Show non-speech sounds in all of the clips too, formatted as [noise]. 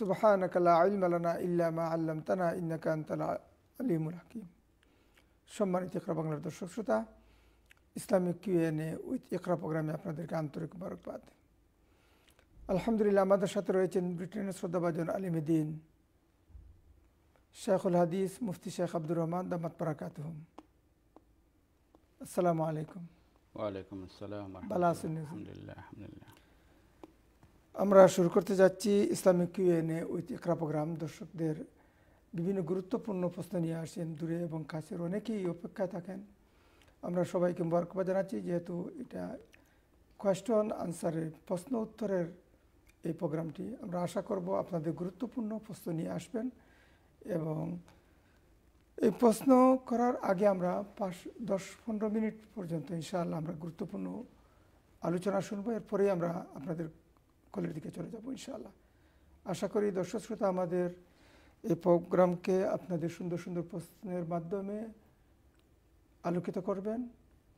سبحانك لا علم لنا إلا ما علمتنا إنك أنت আলিমুল হাকিম সম্মানিত ইকরা বাংলার দর্শক শ্রোতা ইসলামিক কিউএনএ উইথ ইকরা প্রোগ্রামে আপনাদেরকে আন্তরিক মুবারকবাদ আলহামদুলিল্লাহ আমাদের সাথে রয়েছেন ব্রিটেনের শ্রদ্ধাভাজন আলিমেদিন শেখুল হাদিস মুফতি শেখ আব্দুর রহমান দামাত পরাকাতহম আসসালামু আলাইকুম ওয়ালাইকুম আসসালাম আলহামদুলিল্লাহ আলহামদুলিল্লাহ আমরা শুরু করতে যাচ্ছি Islamic Q and A with Iqra program দর্শকদের বিভিন্ন গুরুত্বপূর্ণ প্রশ্ন নিয়ে আসেন দূরে এবং কাছের অনেকেই অপেক্ষায় থাকেন আমরা সবাইকে মুবারকবাদ জানাচ্ছি যেহেতু এটা কোয়েশ্চন আনসারের প্রশ্ন উত্তরের এই প্রোগ্রামটি আমরা আশা করব আপনাদের গুরুত্বপূর্ণ প্রশ্ন নিয়ে আসবেন এবং এই প্রশ্ন করার আগে আমরা পাঁচ দশ পনেরো মিনিট পর্যন্ত ইনশাআল্লাহ আমরা গুরুত্বপূর্ণ আলোচনা শুনবো এরপরেই আমরা আপনাদের কলের দিকে চলে যাবো ইনশাল্লাহ আশা করি দর্শক শ্রোতা আমাদের এই প্রোগ্রামকে আপনাদের সুন্দর সুন্দর প্রশ্নের মাধ্যমে আলোকিত করবেন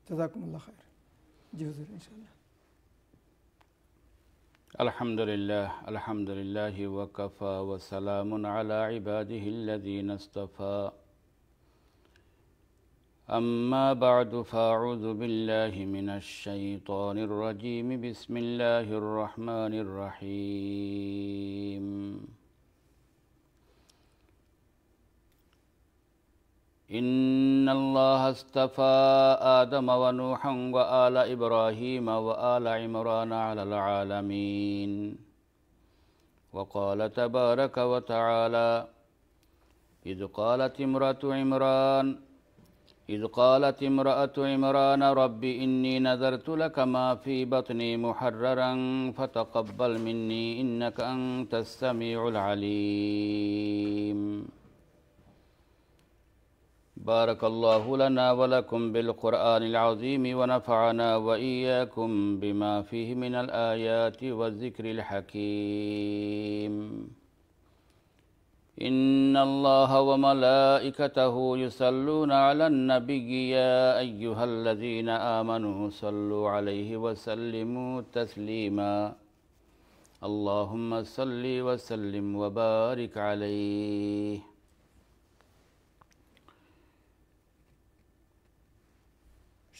জাজাকুমুল্লাহ খায়ের জি হুজুর ইনশাল্লাহ الحمد لله الحمد لله وكفى وسلام على عباده الذين اصطفى أما بعد فأعوذ بالله من الشيطان الرجيم بسم الله الرحمن الرحيم إن الله اصطفى آدم ونوحا وآل إبراهيم وآل عمران على العالمين وقال تبارك وتعالى إذ قالت امرأة عمران إذ قالت امرأة عمران رب إني نذرت لك ما في بطني محررا فتقبل مني إنك أنت السميع العليم بارك الله لنا ولكم بالقرآن العظيم ونفعنا وإياكم بما فيه من الآيات والذكر الحكيم إن الله وملائكته يصلون على النبي يا أيها الذين آمنوا صلوا عليه وسلموا تسليما اللهم صل وسلم وبارك عليه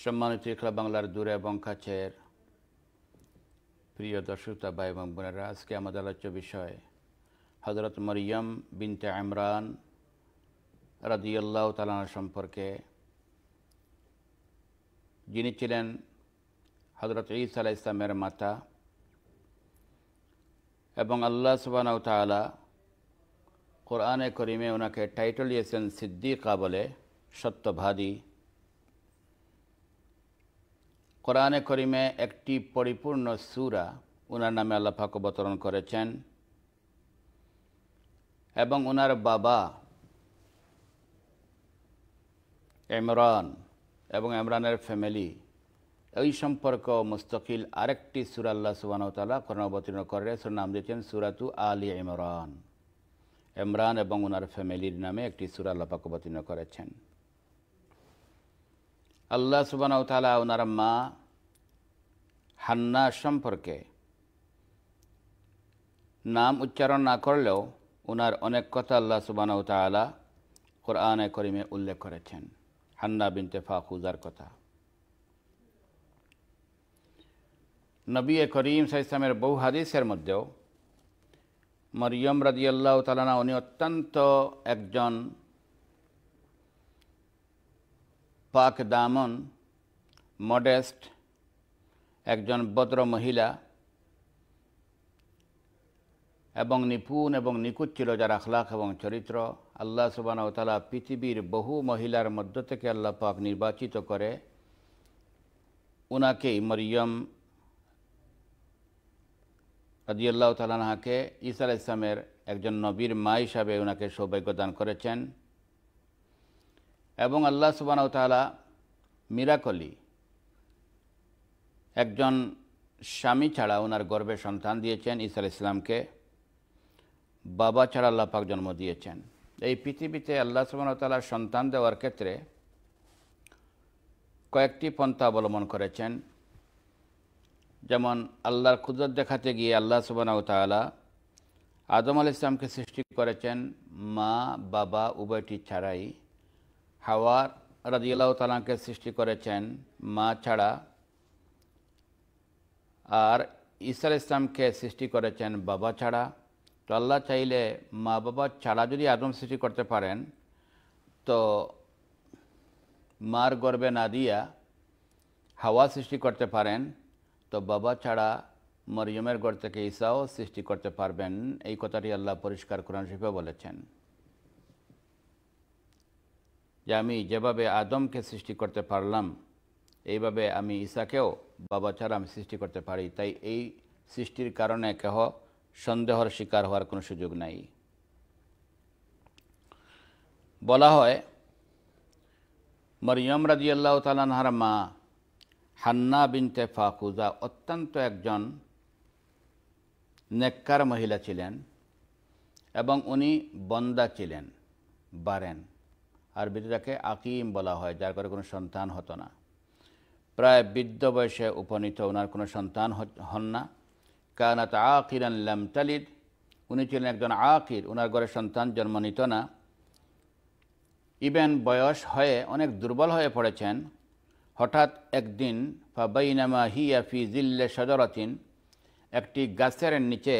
সম্মানিত ইকলা বাংলার দূরে এবং কাছের প্রিয় দর্শক ভাই এবং বোনেরা আজকে আমাদের আলোচ্য বিষয় হজরত মরিয়ম বিনতে আমরান রাজিউল্লাহ তালানা সম্পর্কে যিনি ছিলেন হজরত ঈদ আলাহ ইসলামের মাতা এবং আল্লাহ সুবানাউ তালা কোরআনে করিমে ওনাকে টাইটল দিয়েছেন সিদ্দিকা বলে সত্যভাদী কোরআনে করিমে একটি পরিপূর্ণ সুরা ওনার নামে আল্লাহ ফাক অবতরণ করেছেন এবং ওনার বাবা এমরান এবং এমরানের ফ্যামিলি এই সম্পর্ক মুস্তকিল আরেকটি সুরাল্লা আল্লাহ সুবাহতালা কোরআন অবতীর্ণ করে সুর নাম দিয়েছেন সুরাতু আলী ইমরান এমরান এবং ওনার ফ্যামিলির নামে একটি সুরাল্লা পাকবতীর্ণ পাক অবতীর্ণ করেছেন আল্লাহ সুবাহতালা ওনার মা হান্না সম্পর্কে নাম উচ্চারণ না করলেও ওনার অনেক কথা আল্লাহ সুবানাউ তালা কোরআনে করিমে উল্লেখ করেছেন হান্না বিনতে ফাকুজার কথা নবী করিম সাইসলামের বহু হাদিসের মধ্যেও মরিয়ম রাজিয়াল্লাহ তালানা উনি অত্যন্ত একজন পাক দামন মডেস্ট একজন ভদ্র মহিলা এবং নিপুণ এবং নিখুঁত ছিল যার আখলাখ এবং চরিত্র আল্লাহ তালা পৃথিবীর বহু মহিলার মধ্য থেকে আল্লাহ পাক নির্বাচিত করে উনাকে মরিয়ম আল্লাহ তালাহাকে ইসা আল ইসলামের একজন নবীর মা হিসাবে ওনাকে সৌভাগ্য দান করেছেন এবং আল্লাহ তালা মিরাকলি একজন স্বামী ছাড়া ওনার গর্বে সন্তান দিয়েছেন ইসা ইসলামকে বাবা ছাড়া আল্লাপাক জন্ম দিয়েছেন এই পৃথিবীতে আল্লাহ সুবাহতালার সন্তান দেওয়ার ক্ষেত্রে কয়েকটি পন্থা অবলম্বন করেছেন যেমন আল্লাহর ক্ষুদ্র দেখাতে গিয়ে আল্লাহ সুবাহতালা আদম আল ইসলামকে সৃষ্টি করেছেন মা বাবা উভয়টি ছাড়াই হাওয়ার রাজিয়াল্লাহ তালাকে সৃষ্টি করেছেন মা ছাড়া আর ইসাল ইসলামকে সৃষ্টি করেছেন বাবা ছাড়া তো আল্লাহ চাইলে মা বাবা ছাড়া যদি আদম সৃষ্টি করতে পারেন তো মার গর্বে না দিয়া হাওয়া সৃষ্টি করতে পারেন তো বাবা ছাড়া মরিয়মের গড় থেকে ঈশাও সৃষ্টি করতে পারবেন এই কথাটি আল্লাহ পরিষ্কার কোরআন শিফে বলেছেন যে আমি যেভাবে আদমকে সৃষ্টি করতে পারলাম এইভাবে আমি ঈশাকেও বাবা ছাড়া আমি সৃষ্টি করতে পারি তাই এই সৃষ্টির কারণে কেহ সন্দেহর শিকার হওয়ার কোনো সুযোগ নাই বলা হয় মরিয়ম রাজিয়াল্লাহ তালানহার মা হান্না বিনতে ফাকুজা অত্যন্ত একজন নেককার মহিলা ছিলেন এবং উনি বন্দা ছিলেন বারেন আর বৃদ্ধাকে আকিম বলা হয় যার করে কোনো সন্তান হতো না প্রায় বৃদ্ধ বয়সে উপনীত ওনার কোনো সন্তান হন না কানাত আকিরান তালিদ উনি ছিলেন একজন আকির ওনার ঘরে সন্তান জন্ম নিত না ইবেন বয়স হয়ে অনেক দুর্বল হয়ে পড়েছেন হঠাৎ একদিন ফাবাইনামা হিয়া ফি জিল্লে সদরতিন একটি গাছের নিচে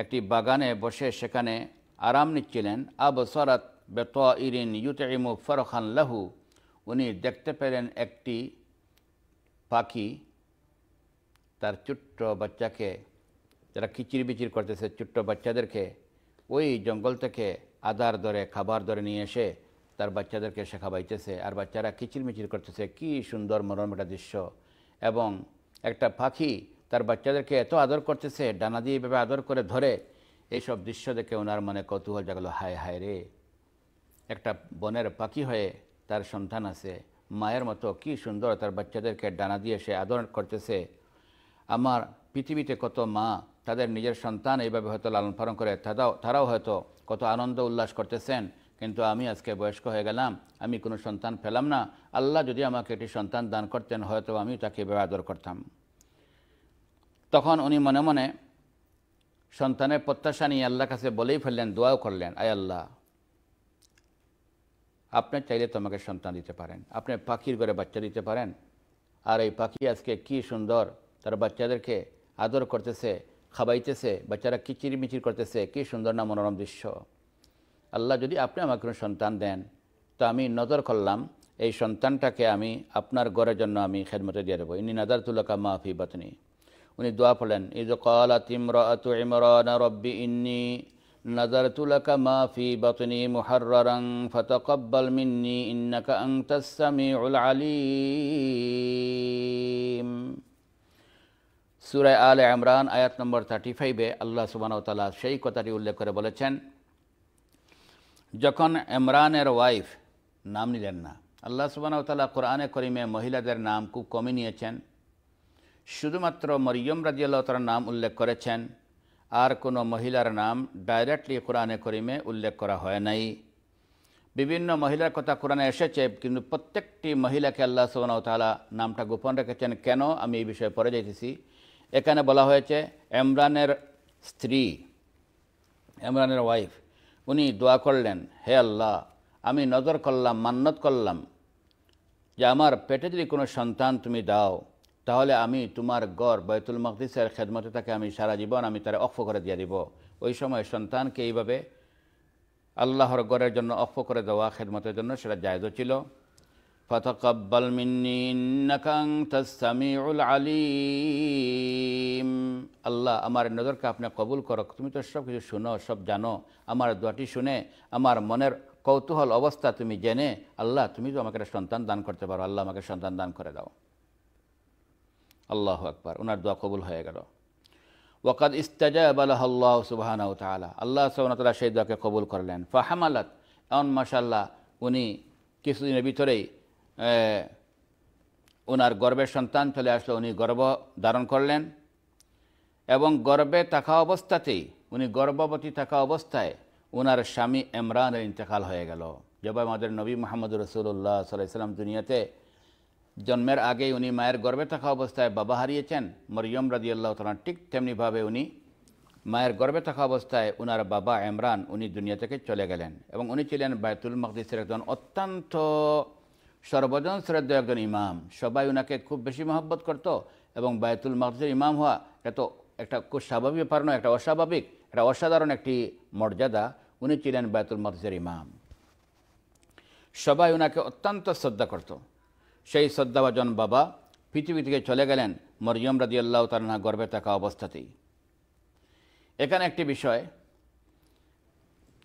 একটি বাগানে বসে সেখানে আরাম নিচ্ছিলেন সরাত বেত ইরিন ইউতেমু ফরখান লাহু উনি দেখতে পেলেন একটি পাখি তার ছোট্ট বাচ্চাকে যারা কিচির বিচির করতেছে ছোট্ট বাচ্চাদেরকে ওই জঙ্গল থেকে আদার ধরে খাবার ধরে নিয়ে এসে তার বাচ্চাদেরকে শেখাবাইতেছে আর বাচ্চারা কিচিরমিচির করতেছে কি সুন্দর মনোরম একটা দৃশ্য এবং একটা পাখি তার বাচ্চাদেরকে এত আদর করতেছে ডানা দিয়ে এভাবে আদর করে ধরে এইসব দৃশ্য দেখে ওনার মনে কৌতূহল জাগলো হায় হায় রে একটা বনের পাখি হয়ে তার সন্তান আছে মায়ের মতো কি সুন্দর তার বাচ্চাদেরকে ডানা দিয়ে সে আদর করতেছে আমার পৃথিবীতে কত মা তাদের নিজের সন্তান এইভাবে হয়তো লালন পালন করে তাদাও তারাও হয়তো কত আনন্দ উল্লাস করতেছেন কিন্তু আমি আজকে বয়স্ক হয়ে গেলাম আমি কোনো সন্তান পেলাম না আল্লাহ যদি আমাকে একটি সন্তান দান করতেন হয়তো আমি তাকে আদর করতাম তখন উনি মনে মনে সন্তানের প্রত্যাশা নিয়ে আল্লাহ কাছে বলেই ফেললেন দোয়াও করলেন আয় আল্লাহ আপনি চাইলে তো আমাকে সন্তান দিতে পারেন আপনি পাখির ঘরে বাচ্চা দিতে পারেন আর এই পাখি আজকে কি সুন্দর তারা বাচ্চাদেরকে আদর করতেছে খাবাইতেছে বাচ্চারা কিচির মিচির করতেছে কি সুন্দর না মনোরম দৃশ্য আল্লাহ যদি আপনি আমাকে কোনো সন্তান দেন তো আমি নজর করলাম এই সন্তানটাকে আমি আপনার গড়ের জন্য আমি খেদমতে দিয়ে দেবো ইনি নাদার তুলকা মাহফি বাতনি উনি দোয়া পড়লেন ইজ কলা তিমর আতু ইমরান রব্বি ইন্নি নাজার তুলকা মাফি বাতনি মুহাররং কব্বাল মিন্নি ইন্নাকা আংতাসামি উল আলী সুরায় আল আমরান আয়াত নম্বর থার্টি ফাইভে আল্লাহ সুবানতালা সেই কথাটি উল্লেখ করে বলেছেন যখন ইমরানের ওয়াইফ নাম নিলেন না আল্লাহ সুবানতালা কোরআনে করিমে মহিলাদের নাম খুব কমই নিয়েছেন শুধুমাত্র মরিয়ম রাজিয়াল্লাহতার নাম উল্লেখ করেছেন আর কোনো মহিলার নাম ডাইরেক্টলি কোরআনে করিমে উল্লেখ করা হয় নাই বিভিন্ন মহিলার কথা কোরআনে এসেছে কিন্তু প্রত্যেকটি মহিলাকে আল্লাহ ও তালা নামটা গোপন রেখেছেন কেন আমি এই বিষয়ে পরে যাইতেছি এখানে বলা হয়েছে এমরানের স্ত্রী এমরানের ওয়াইফ উনি দোয়া করলেন হে আল্লাহ আমি নজর করলাম মান্নত করলাম যে আমার পেটে যদি কোনো সন্তান তুমি দাও তাহলে আমি তোমার গড় বৈতুল মকদিসের খেদমতে তাকে আমি সারা জীবন আমি তারা অক্ষ করে দিয়ে দিব ওই সময় সন্তানকে এইভাবে আল্লাহর গড়ের জন্য অক্ষ করে দেওয়া খেদমতের জন্য সেটা জায়জ ছিল فتقبل مني إنك أنت السميع العليم আল্লাহ আমার নজরকে আপনি কবুল করো তুমি তো সব কিছু শুনো সব জানো আমার দোয়াটি শুনে আমার মনের কৌতূহল অবস্থা তুমি জেনে আল্লাহ তুমি তো আমাকে একটা সন্তান দান করতে পারো আল্লাহ আমাকে সন্তান দান করে দাও আল্লাহ একবার ওনার দোয়া কবুল হয়ে গেল ওয়াকাদ ইস্তাজাব আল্লাহ আল্লাহ সুবাহানা তালা আল্লাহ তালা সেই দোয়াকে কবুল করলেন ফাহামালাত এমন মাসাল্লাহ উনি কিছুদিনের ভিতরেই ওনার গর্বের সন্তান চলে আসলো উনি গর্ব ধারণ করলেন এবং গর্বে থাকা অবস্থাতেই উনি গর্ভবতী থাকা অবস্থায় ওনার স্বামী ইমরানের ইন্তেকাল হয়ে গেল যেভাবে আমাদের নবী মোহাম্মদ রসুল্লাহ সাল্লাম দুনিয়াতে জন্মের আগেই উনি মায়ের গর্বে থাকা অবস্থায় বাবা হারিয়েছেন মরিয়ম রাজি আল্লাহ তালান ঠিক তেমনিভাবে উনি মায়ের গর্বে থাকা অবস্থায় উনার বাবা ইমরান উনি দুনিয়া থেকে চলে গেলেন এবং উনি ছিলেন বায়তুল মকদিসের একজন অত্যন্ত সর্বজন শ্রদ্ধ একজন ইমাম সবাই ওনাকে খুব বেশি মহব্বত করত এবং বায়তুল মকদের ইমাম হওয়া এটা তো একটা খুব স্বাভাবিক ব্যাপার নয় একটা অস্বাভাবিক একটা অসাধারণ একটি মর্যাদা উনি ছিলেন বায়তুল মকদের ইমাম সবাই ওনাকে অত্যন্ত শ্রদ্ধা করত সেই শ্রদ্ধাভাজন বাবা পৃথিবী থেকে চলে গেলেন মরিয়ম রাজিয়াল্লাহ তারা গর্বে থাকা অবস্থাতেই এখানে একটি বিষয়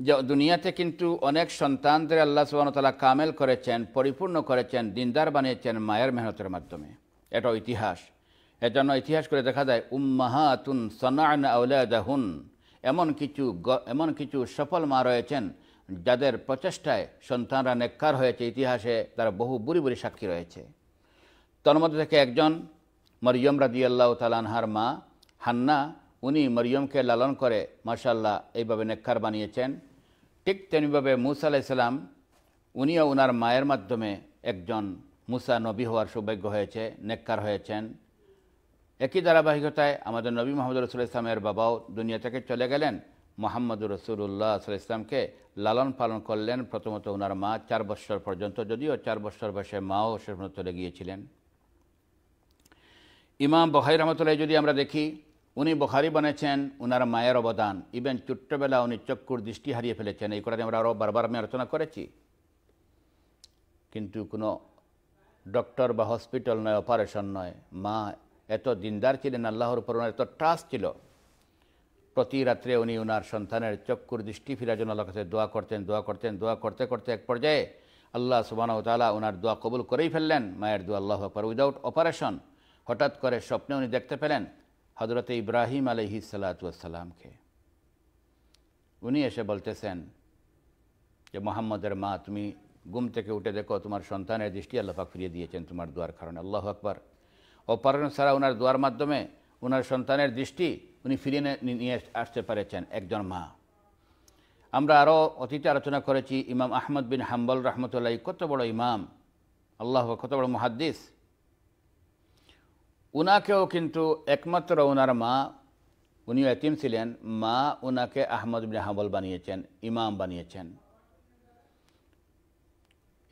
যে দুনিয়াতে কিন্তু অনেক সন্তানদের আল্লাহ সুবাহতালা কামেল করেছেন পরিপূর্ণ করেছেন দিনদার বানিয়েছেন মায়ের মেহনতের মাধ্যমে এটা ইতিহাস এর জন্য ইতিহাস করে দেখা যায় উম্মাহাতুন সনান আউলাদাহুন এমন কিছু এমন কিছু সফল মা রয়েছেন যাদের প্রচেষ্টায় সন্তানরা নেককার হয়েছে ইতিহাসে তার বহু বুড়ি বুড়ি সাক্ষী রয়েছে তন্মধ্যে থেকে একজন মরিয়ম রাদি আল্লাহ তালানহার মা হান্না উনি মরিয়মকে লালন করে মার্শাল্লাহ এইভাবে নেককার বানিয়েছেন ঠিক তেমনিভাবে মুসা আলাইসাল্লাম উনিও ওনার মায়ের মাধ্যমে একজন মুসা নবী হওয়ার সৌভাগ্য হয়েছে নেককার হয়েছেন একই ধারাবাহিকতায় আমাদের নবী মোহাম্মদ রসুল ইসলামের বাবাও দুনিয়া থেকে চলে গেলেন মোহাম্মদ রসুল্লাহ আসল ইসলামকে লালন পালন করলেন প্রথমত ওনার মা চার বছর পর্যন্ত যদিও চার বছর বয়সে মাও শেষ চলে গিয়েছিলেন ইমাম বহাই রহমতুল্লাহ যদি আমরা দেখি উনি বোখারি বানিয়েছেন উনার মায়ের অবদান ইভেন ছোট্টবেলা উনি চক্ষুর দৃষ্টি হারিয়ে ফেলেছেন এই কথাটি আমরা আরও বারবার আমি আলোচনা করেছি কিন্তু কোনো ডক্টর বা হসপিটাল নয় অপারেশন নয় মা এত দিনদার ছিলেন আল্লাহর উপর ওনার এত ট্রাস্ট ছিল প্রতি রাত্রে উনি ওনার সন্তানের চক্ষুর দৃষ্টি ফিরার জন্য আল্লাহ কাছে দোয়া করতেন দোয়া করতেন দোয়া করতে করতে এক পর্যায়ে আল্লাহ সুবাহ তালা ওনার দোয়া কবুল করেই ফেললেন মায়ের দোয়া আল্লাহ উপর উইদাউট অপারেশন হঠাৎ করে স্বপ্নে উনি দেখতে পেলেন হজরত ইব্রাহিম আলহি সালাতামকে উনি এসে বলতেছেন যে মোহাম্মদের মা তুমি গুম থেকে উঠে দেখো তোমার সন্তানের দৃষ্টি আল্লাহাক ফিরিয়ে দিয়েছেন তোমার দোয়ার কারণে আল্লাহ আকবর অপারেশন ছাড়া ওনার দোয়ার মাধ্যমে ওনার সন্তানের দৃষ্টি উনি ফিরিয়ে নিয়ে আসতে পারেছেন একজন মা আমরা আরও অতীতে আলোচনা করেছি ইমাম আহমদ বিন হাম্বল রহমতুল্লাহ কত বড় ইমাম আল্লাহ কত বড় মহাদ্দিস উনাকেও কিন্তু একমাত্র ওনার মা উনিও এতিম ছিলেন মা ওনাকে আহমদ বিন হাম্বল বানিয়েছেন ইমাম বানিয়েছেন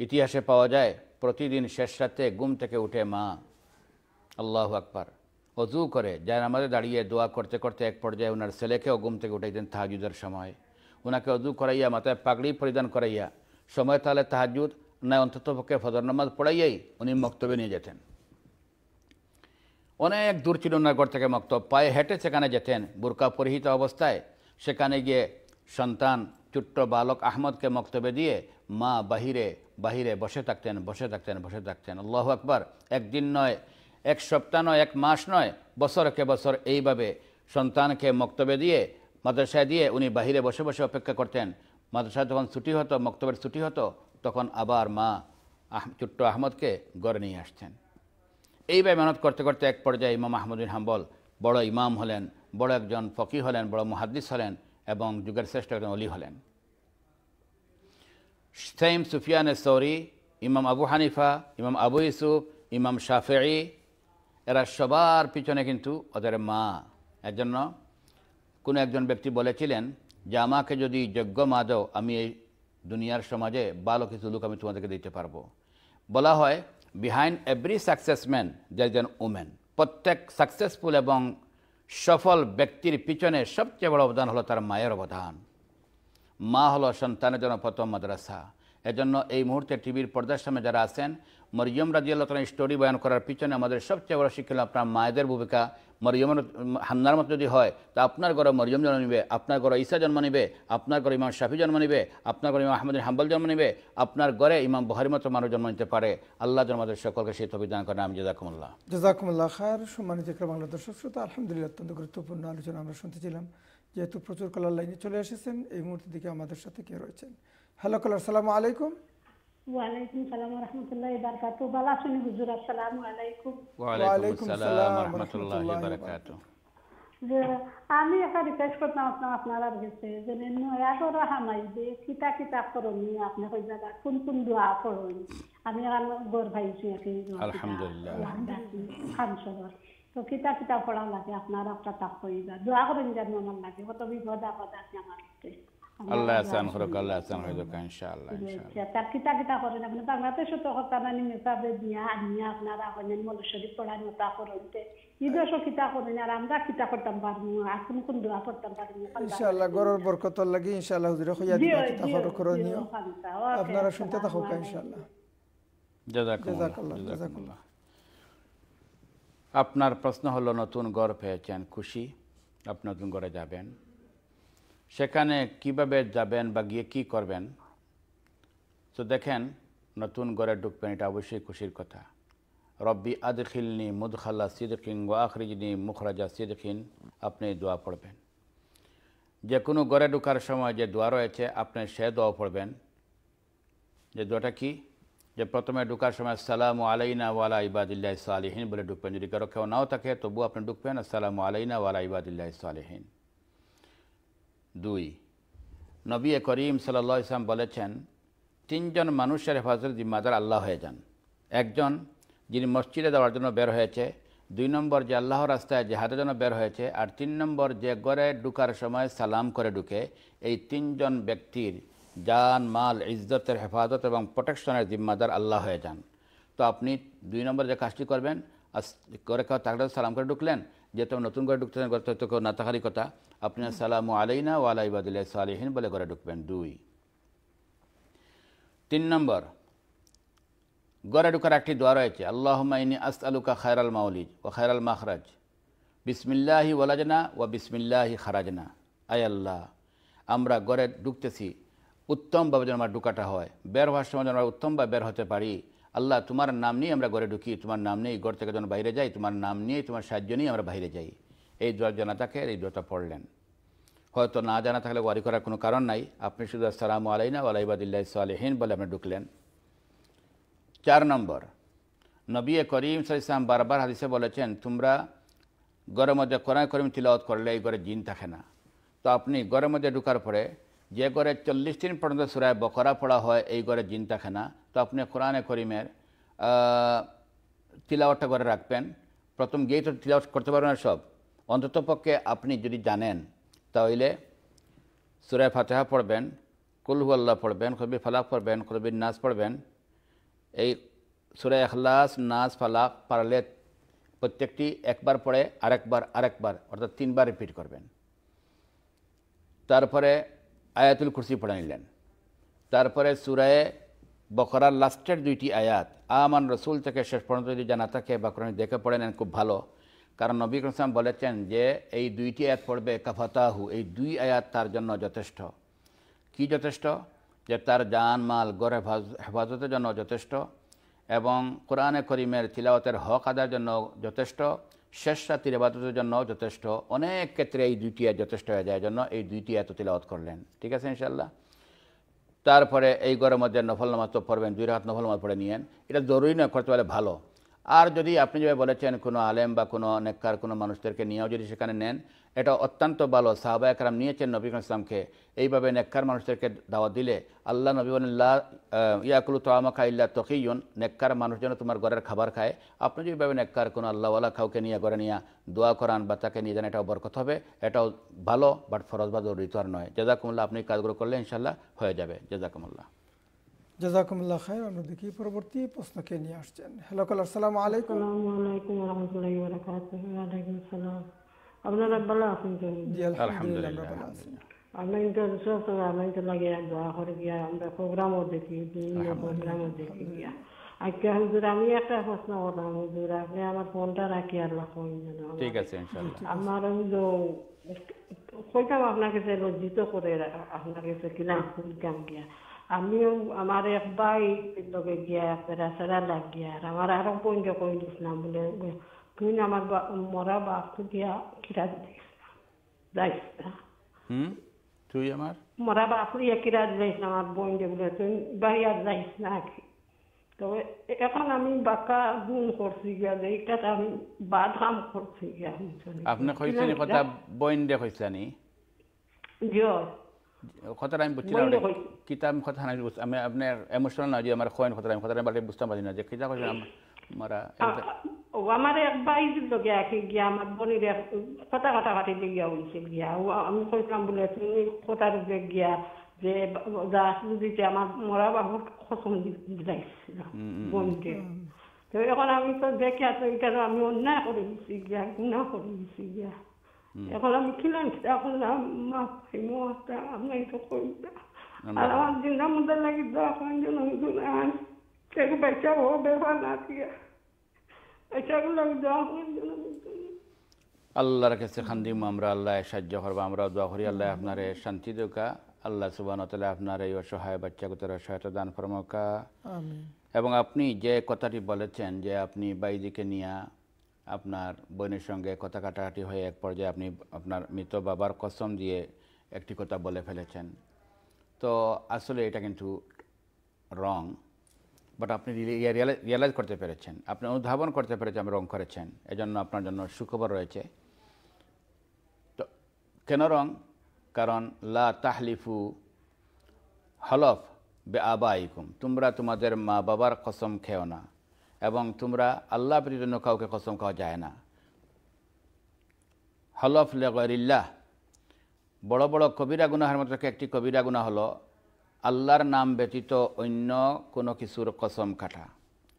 ইতিহাসে পাওয়া যায় প্রতিদিন শেষ রাতে ঘুম থেকে উঠে মা আল্লাহ আকবার অজু করে যার আমাদের দাঁড়িয়ে দোয়া করতে করতে এক পর্যায়ে ওনার ছেলেকেও ঘুম থেকে উঠে দিতেন তাহাজুদের সময় ওনাকে অজু করাইয়া মাথায় পাগড়ি পরিধান করাইয়া সময় তাহলে তাহাজুদ না অন্ততপক্ষে ফজর নামাজ পড়াইয়াই উনি মক্তব্যে নিয়ে যেতেন অনেক দূর ছিল থেকে মক্তব পায়ে হেঁটে সেখানে যেতেন বুরকা পরিহিত অবস্থায় সেখানে গিয়ে সন্তান চুট্ট বালক আহমদকে মক্তব্য দিয়ে মা বাহিরে বাহিরে বসে থাকতেন বসে থাকতেন বসে থাকতেন আল্লাহ আকবার একদিন নয় এক সপ্তাহ নয় এক মাস নয় বছরকে বছর এইভাবে সন্তানকে মক্তব্য দিয়ে মাদ্রাসায় দিয়ে উনি বাহিরে বসে বসে অপেক্ষা করতেন মাদ্রাসায় যখন ছুটি হতো মক্তব্যের ছুটি হতো তখন আবার মা চুট্ট আহমদকে গড়ে নিয়ে আসতেন এই বেমানত করতে করতে এক পর্যায়ে ইমাম আহমদুল হাম্বল বড় ইমাম হলেন বড় একজন ফকি হলেন বড় মুহাদ্দিস হলেন এবং যুগের শ্রেষ্ঠ একজন অলি হলেন সাইম সুফিয়ান সৌরি ইমাম আবু হানিফা ইমাম আবু ইসুফ ইমাম শাফেয়ি এরা সবার পিছনে কিন্তু ওদের মা এর জন্য কোনো একজন ব্যক্তি বলেছিলেন যে আমাকে যদি যজ্ঞ মা দাও আমি এই দুনিয়ার সমাজে ভালো কিছু লোক আমি তোমাদেরকে দিতে পারবো বলা হয় behind every success man there an woman প্রত্যেক সাকসেসফুল এবং সফল ব্যক্তির পিছনে সবচেয়ে বড় অবদান হলো তার মায়ের অবদান মা হলো সন্তানের জন্য প্রথম মাদ্রাসা এজন্য এই মুহূর্তে টিভির পর্দার সামনে যারা আছেন মরিয়ম রাজিয়াল্লাহ স্টোরি বয়ান করার পিছনে আমাদের সবচেয়ে বড় শিক্ষা আপনার মায়েদের ভূমিকা মরিয়মের হান্নার মতো যদি হয় তা আপনার ঘরে মরিয়ম জন্ম নিবে আপনার ঘরে ঈসা জন্ম নিবে আপনার ঘরে ইমাম শাফি জন্ম নিবে আপনার ঘরে ইমাম আহমদিন হাম্বল জন্ম নিবে আপনার ঘরে ইমাম বহারি মতো মানুষ জন্ম নিতে পারে আল্লাহ আমাদের সকলকে সেই তবিদান করেন আমি জাজাকুমুল্লাহ জাজাকুমুল্লাহ খার সম্মানিত বাংলা দর্শক শ্রোতা আলহামদুলিল্লাহ অত্যন্ত গুরুত্বপূর্ণ আলোচনা আমরা শুনতেছিলাম যেহেতু প্রচুর কলার লাইনে চলে এসেছেন এই মুহূর্তে দিকে আমাদের সাথে কে রয়েছেন হ্যালো কলার সালামু আলাইকুম সালাম আলাইকুম আমি কোন কোন দোয়া করুন আমি আমার গর ভাইছি আর কি আলহামদুলিল্লাহ খান লাগে আপনারা একটা তাপ কই দোয়া করেন যেন লাগে কত বিপদ আপদ আছে আল্লাহ আসান হরক আল্লাহ আসান হয়ে যাক ইনশাআল্লাহ ইনশাআল্লাহ তার কিতা কিতা করেন আপনি বাংলাদেশে তো হতা মানে মেসাবে দিয়া আনিয়া আপনারা হনেন মলশরী পড়ান ওটা করতে ইদেশ কিতা করেন আর আমরা কিতা করতাম পারমু আপনি কোন দোয়া করতাম পারমু ইনশাআল্লাহ গরর বরকত লাগি ইনশাআল্লাহ হুজুরে হইয়া দিয়া কিতা করো করনিও আপনারা শুনতে থাকুন ইনশাআল্লাহ জাযাকাল্লাহ জাযাকাল্লাহ আপনার প্রশ্ন হলো নতুন গড় পেয়েছেন খুশি আপনি নতুন গড়ে যাবেন সেখানে কিভাবে যাবেন বা গিয়ে কি করবেন তো দেখেন নতুন ঘরে ঢুকবেন এটা অবশ্যই খুশির কথা রব্বি আদখিলনি মুদখালা সিদিকিন ওয়া আখরিজনি মুখরাজা সিদিকিন আপনি দোয়া পড়বেন যে কোন ঘরে ঢোকার সময় যে দোয়া রয়েছে আপনি সেই দোয়া পড়বেন যে দোয়াটা কি যে প্রথমে ঢোকার সময় সালামু আলাইনা ওয়ালা ইবাদিল্লাহিস সালেহিন বলে ঢুকবেন যদি এরকম না থাকে তো আপনি ঢুকবেন সালামু আলাইনা ওয়ালা ইবাদিল্লাহিস সালেহিন দুই নবী করিম সাল্লা ইসলাম বলেছেন তিনজন মানুষের হেফাজত জিম্মাদার আল্লাহ হয়ে যান একজন যিনি মসজিদে দেওয়ার জন্য বের হয়েছে দুই নম্বর যে আল্লাহ রাস্তায় জেহাদের জন্য বের হয়েছে আর তিন নম্বর যে গড়ে ঢুকার সময় সালাম করে ঢুকে এই তিনজন ব্যক্তির জান মাল ইজ্জতের হেফাজত এবং প্রোটেকশনের জিম্মাদার আল্লাহ হয়ে যান তো আপনি দুই নম্বর যে কাজটি করবেন করে কেউ তাকে সালাম করে ঢুকলেন যে তোমরা নতুন করে ঢুকতেছেন গত তথ্য নাতাহারি কথা আপনি সালামু আলাইনা আলাই ইবাদুল্লাহ সালিহীন বলে ঘরে ঢুকবেন দুই তিন নম্বর গড়ে ঢুকার একটি দোয়া রয়েছে আল্লাহ মাইনি আস আলুকা খায়রাল মাউলিজ ও খায়রাল মাখরাজ বিসমিল্লাহি ওলাজনা ও বিসমিল্লাহি খারাজনা আয় আল্লাহ আমরা গড়ে ঢুকতেছি উত্তমভাবে যেন আমার ঢুকাটা হয় বের হওয়ার সময় যেন আমরা উত্তমভাবে বের হতে পারি আল্লাহ তোমার নাম নিয়ে আমরা ঘরে ঢুকি তোমার নাম নিয়ে ঘর থেকে যখন বাইরে যাই তোমার নাম নিয়ে তোমার সাহায্য নিয়ে আমরা বাইরে যাই এই দোয়া জানা থাকে এই দোয়াটা পড়লেন হয়তো না জানা থাকলে ওয়ারি করার কোনো কারণ নাই আপনি শুধু আসসালামু আলাইনা আলাইবাদুল্লাহ সালেহীন বলে আপনি ঢুকলেন চার নম্বর নবী করিম সাল বারবার হাদিসে বলেছেন তোমরা ঘরের মধ্যে কোরআন করিম তিলওয়াত করলে এই ঘরে জিন থাকে না তো আপনি ঘরের মধ্যে ঢুকার পরে যে গড়ে চল্লিশ দিন পর্যন্ত সুরায় বকরা পড়া হয় এই ঘরে জিন থাকে তো আপনি কোরআনে করিমের তিলাওয়াতটা করে রাখবেন প্রথম গিয়েই তো তিলাওয়াত করতে পারবেন না সব অন্ততপক্ষে আপনি যদি জানেন তাহলে সুরায় ফাতেহা পড়বেন কুলহু আল্লাহ পড়বেন কলবি ফালাক পড়বেন কলবির নাচ পড়বেন এই সুরায় এখলাস নাচ ফালাক পারলে প্রত্যেকটি একবার পড়ে আরেকবার আরেকবার অর্থাৎ তিনবার রিপিট করবেন তারপরে আয়াতুল কুরসি পড়ে নিলেন তারপরে সুরায় বকরার লাস্টের দুইটি আয়াত আমান রসুল থেকে শেষ পর্যন্ত যদি জানা থাকে বা দেখে পড়ে নেন খুব ভালো কারণ নবী কৃষ্ণ বলেছেন যে এই দুইটি আয়াত পড়বে কাফাতাহু এই দুই আয়াত তার জন্য যথেষ্ট কি যথেষ্ট যে তার জান মাল গড়ে হেফাজতের জন্য যথেষ্ট এবং কোরআনে করিমের তিলাওয়াতের হক আদায়ের জন্য যথেষ্ট শেষ রাত্রি এবাদতের জন্য যথেষ্ট অনেক ক্ষেত্রে এই দুইটি যথেষ্ট হয়ে যায় জন্য এই দুইটি এত তিলাওয়াত করলেন ঠিক আছে ইনশাল্লাহ তারপরে এই গরমের মধ্যে নফল নামাজ তো পড়বেন দুই রাত নফল নামাজ পড়ে নিয়েন এটা জরুরি নয় করতে পারলে ভালো আর যদি আপনি যেভাবে বলেছেন কোনো আলেম বা কোনো নেককার কোনো মানুষদেরকে নিয়েও যদি সেখানে নেন এটা অত্যন্ত ভালো সাহবা একরাম নিয়েছেন নবী ইসলামকে এইভাবে নেককার মানুষদেরকে দাওয়া দিলে আল্লাহ নবীল্লাহ ইয়াকুল তোয়ামাখা ইল্লা তকিউন নেককার মানুষ যেন তোমার ঘরের খাবার খায় আপনি যদি এইভাবে নেককার কোনো আল্লাহওয়ালা খাওকে নিয়ে ঘরে নিয়ে দোয়া করান বা তাকে নিয়ে যান এটাও বরকত হবে এটাও ভালো বাট ফরজ বা জরুরি তো আর নয় জেজাকুমুল্লাহ আপনি কাজগুলো করলে ইনশাল্লাহ হয়ে যাবে জেজাকুমুল্লাহ জাজাকুমুল্লাহ খায় আমরা দেখি পরবর্তী প্রশ্ন নিয়ে আসছেন হ্যালো কলার সালাম আলাইকুম আলাইকুম রহমতুল্লাহি আপনারা ভালো আছেন তো জি আলহামদুলিল্লাহ ভালো আছি আমরা ইন্টারেস্ট আমরা তো লাগে দোয়া করে গিয়া আমরা প্রোগ্রামও দেখি প্রোগ্রামও দেখি গিয়া আজকে হুজুর আমি একটা প্রশ্ন করলাম হুজুর আপনি আমার ফোনটা রাখি আল্লাহ ঠিক আছে ইনশাআল্লাহ আমার হুজুর কইতাম আপনার কাছে লজ্জিত করে আপনার কাছে কিনা ফুল কাম গিয়া আমিও আমার এক বাই লগে গিয়া পেরাচেরা লাগ গিয়া আর আমার আরো বোন যখন না বলে তুই না আমার মরা বাপকে দিয়া কিরা দিস যাইস না তুই আমার মরা বাপ দিয়া কিরা যাইস না আমার বোন দে বলে তুই বাড়িয়া যাইস না তো এখন আমি বাকা গুণ করছি গিয়া যে এটা আমি বাদ কাম করছি গিয়া আপনি কইছেন কথা বোন দে কইছানি জিও খতৰাম পুথিৰ কিতাপ কথা নাই আমি আপোনাৰ এমোশ্যনেল নহয় যে আমাৰ খোৱাই খতৰাম খতৰাম বাৰে বুজি পাৰি না যে কিতাপ হৈছে আমাৰ ও আমাৰ এক বাই লগীয়া আছিল গিয়া আমাৰ বনিৰে কথা কথা কাটি দি গিয়া হৈছিল গিয়া আমি কৈছিলাম বোলে তুমি কথা ৰূপে গিয়া যে যা আছিলোঁ যেতিয়া আমাৰ মৰা বাহুত সচম বিলাইছিল বনিৰে তো এখন আমি তো দেখি আছো এইটা আমি অন্যায় কৰি দিছি গিয়া গুণা কৰি দিছি গিয়া יכול המקילן, כי אתה יכול למה, חימו אתה, אמנה איתו חולתה. Αλλά αν την άμμο δεν λέγει το αφάντιο να μην τον αν. Και εγώ πέτσα εγώ πεφανάτια. Πέτσα εγώ λέγει το αφάντιο να μην τον αν. আল্লাহর কাছে খান্দিম আমরা আল্লাহ সাহায্য করবো আমরা দোয়া করি আল্লাহ আপনার শান্তি দোকা আল্লাহ সুবান তালা আপনার এই অসহায় বাচ্চাগুলোর সহায়তা দান ফরমকা এবং আপনি যে কথাটি বলেছেন যে আপনি বাইদিকে নিয়ে আপনার বোনের সঙ্গে কথা কাটাকাটি হয়ে এক পর্যায়ে আপনি আপনার মৃত বাবার কসম দিয়ে একটি কথা বলে ফেলেছেন তো আসলে এটা কিন্তু রং বাট আপনি রিয়েলাইজ করতে পেরেছেন আপনি অনুধাবন করতে পেরেছেন আমি রং করেছেন এজন্য আপনার জন্য সুখবর রয়েছে তো কেন রং কারণ লা তাহলিফু হলফ বে আবা তোমরা তোমাদের মা বাবার কসম খেও না এবং তোমরা আল্লাহ প্রিয় জন্য কাউকে কসম খাওয়া যায় না হলফ লেগরিল্লাহ বড় বড় কবিরা গুনাহের মতো একটি কবিরা গুণা হলো আল্লাহর নাম ব্যতীত অন্য কোনো কিছুর কসম কাটা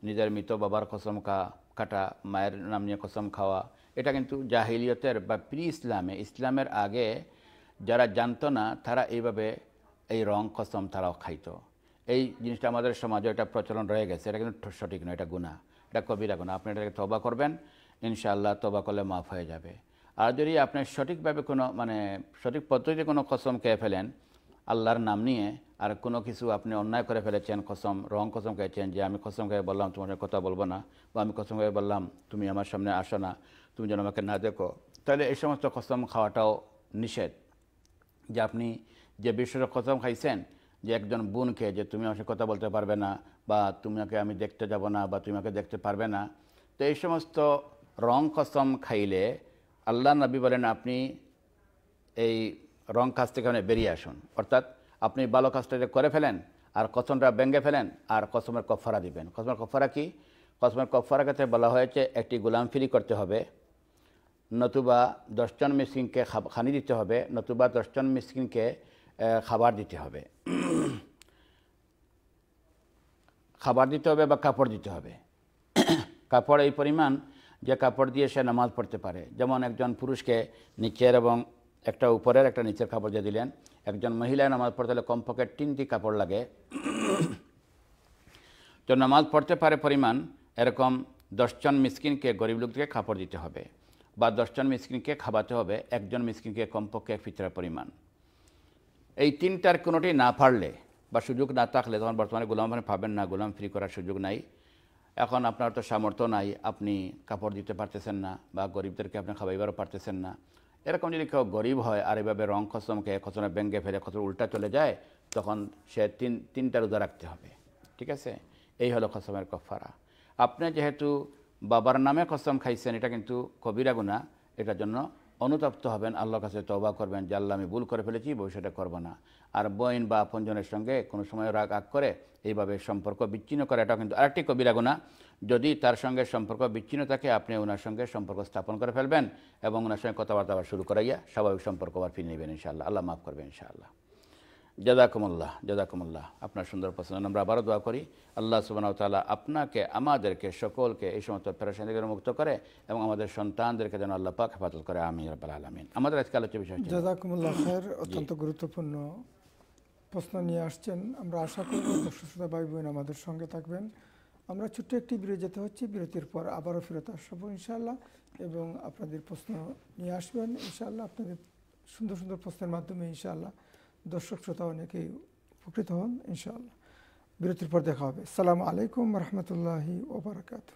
নিজের মৃত বাবার কসম খা কাটা মায়ের নাম নিয়ে কসম খাওয়া এটা কিন্তু জাহিলিয়তের বা প্রি ইসলামে ইসলামের আগে যারা জানতো না তারা এইভাবে এই রং কসম তারাও খাইতো এই জিনিসটা আমাদের সমাজে একটা প্রচলন রয়ে গেছে এটা কিন্তু সঠিক নয় এটা গুণা এটা কবিরা গুণা আপনি এটাকে তবা করবেন ইনশাআল্লাহ তবা করলে মাফ হয়ে যাবে আর যদি আপনি সঠিকভাবে কোনো মানে সঠিক পদ্ধতিতে কোনো কসম খেয়ে ফেলেন আল্লাহর নাম নিয়ে আর কোনো কিছু আপনি অন্যায় করে ফেলেছেন কসম রং কসম খেয়েছেন যে আমি কসম খেয়ে বললাম তোমার কথা বলবো না বা আমি কসম খেয়ে বললাম তুমি আমার সামনে আসো না তুমি যেন আমাকে না দেখো তাহলে এই সমস্ত কসম খাওয়াটাও নিষেধ যে আপনি যে বিষয়ে কসম খাইছেন যে একজন বোনকে যে তুমি আমার কথা বলতে পারবে না বা তোমাকে আমি দেখতে যাব না বা তুমি আমাকে দেখতে পারবে না তো এই সমস্ত রং কসম খাইলে আল্লাহ নবী বলেন আপনি এই রং কাজ থেকে মানে বেরিয়ে আসুন অর্থাৎ আপনি ভালো কাজটা করে ফেলেন আর কসমটা ব্যঙ্গে ফেলেন আর কসমের কফারা দিবেন কসমের কফারা কি কসমের কফারা ক্ষেত্রে বলা হয়েছে একটি ফিরি করতে হবে নতুবা দশজন মিসকিনকে খানি দিতে হবে নতুবা দশজন মিসকিনকে খাবার দিতে হবে [clears throat] খাবার দিতে হবে বা কাপড় দিতে হবে [clears throat] কাপড় এই পরিমাণ যে কাপড় দিয়ে সে নামাজ পড়তে পারে যেমন একজন পুরুষকে নিচের এবং একটা উপরের একটা নিচের কাপড় দিয়ে দিলেন একজন মহিলা নামাজ পড়তে হলে কমপক্ষে তিনটি কাপড় লাগে [clears throat] তো নামাজ পড়তে পারে পরিমাণ এরকম দশজন মিসকিনকে গরিব লোকদেরকে কাপড় দিতে হবে বা দশজন মিসকিনকে খাওয়াতে হবে একজন মিসকিনকে কমপক্ষে এক ফিতরা পরিমাণ এই তিনটার কোনোটি না পারলে বা সুযোগ না থাকলে তখন বর্তমানে গোলাম মানে পাবেন না গোলাম ফ্রি করার সুযোগ নাই এখন আপনার তো সামর্থ্য নাই আপনি কাপড় দিতে পারতেছেন না বা গরিবদেরকে আপনি খাবাইবারও পারতেছেন না এরকম যদি কেউ গরিব হয় আর এভাবে রং খসমকে খসমে ব্যঙ্গে ফেলে খসর উল্টা চলে যায় তখন সে তিন তিনটা রোজা রাখতে হবে ঠিক আছে এই হলো খসমের কফারা আপনি যেহেতু বাবার নামে কসম খাইছেন এটা কিন্তু কবিরা গুণা এটার জন্য অনুতপ্ত হবেন আল্লাহর কাছে তবা করবেন যে আল্লাহ আমি ভুল করে ফেলেছি ভবিষ্যতে করবো না আর বইন বা আপনজনের সঙ্গে কোনো সময় রাগ আগ করে এইভাবে সম্পর্ক বিচ্ছিন্ন করা এটাও কিন্তু আরেকটি কবিরা গুণা যদি তার সঙ্গে সম্পর্ক বিচ্ছিন্ন থাকে আপনি ওনার সঙ্গে সম্পর্ক স্থাপন করে ফেলবেন এবং ওনার সঙ্গে কথাবার্তা শুরু করাইয়া স্বাভাবিক সম্পর্ক আবার ফিরে নেবেন ইনশাআল্লাহ আল্লাহ মাফ করবেন ইনশাআল্লাহ জাদাকুমুল্লাহ জাদাকুমুল্লাহ আপনার সুন্দর পছন্দ আমরা আবারও দোয়া করি আল্লাহ সুবান তালা আপনাকে আমাদেরকে সকলকে এই সমস্ত পেরেশান থেকে মুক্ত করে এবং আমাদের সন্তানদেরকে যেন আল্লাহ পাক হেফাজত করে আমি রাবাল আলমিন আমাদের আজকে আলোচ্য বিষয় জাদাকুমুল্লাহ খের অত্যন্ত গুরুত্বপূর্ণ প্রশ্ন নিয়ে আসছেন আমরা আশা করব দর্শক শ্রোতা ভাই বোন আমাদের সঙ্গে থাকবেন আমরা ছোট্ট একটি বিরতি যেতে হচ্ছে বিরতির পর আবারও ফেরত আসব ইনশাল্লাহ এবং আপনাদের প্রশ্ন নিয়ে আসবেন ইনশাআল্লাহ আপনাদের সুন্দর সুন্দর প্রশ্নের মাধ্যমে ইনশাআল্লাহ দর্শক শ্রোতা অনেকেই উপকৃত হন ইনশাআল্লাহ বিরতির পর দেখা হবে সালাম আলাইকুম রহমতুল্লাহি ওবরাকাতু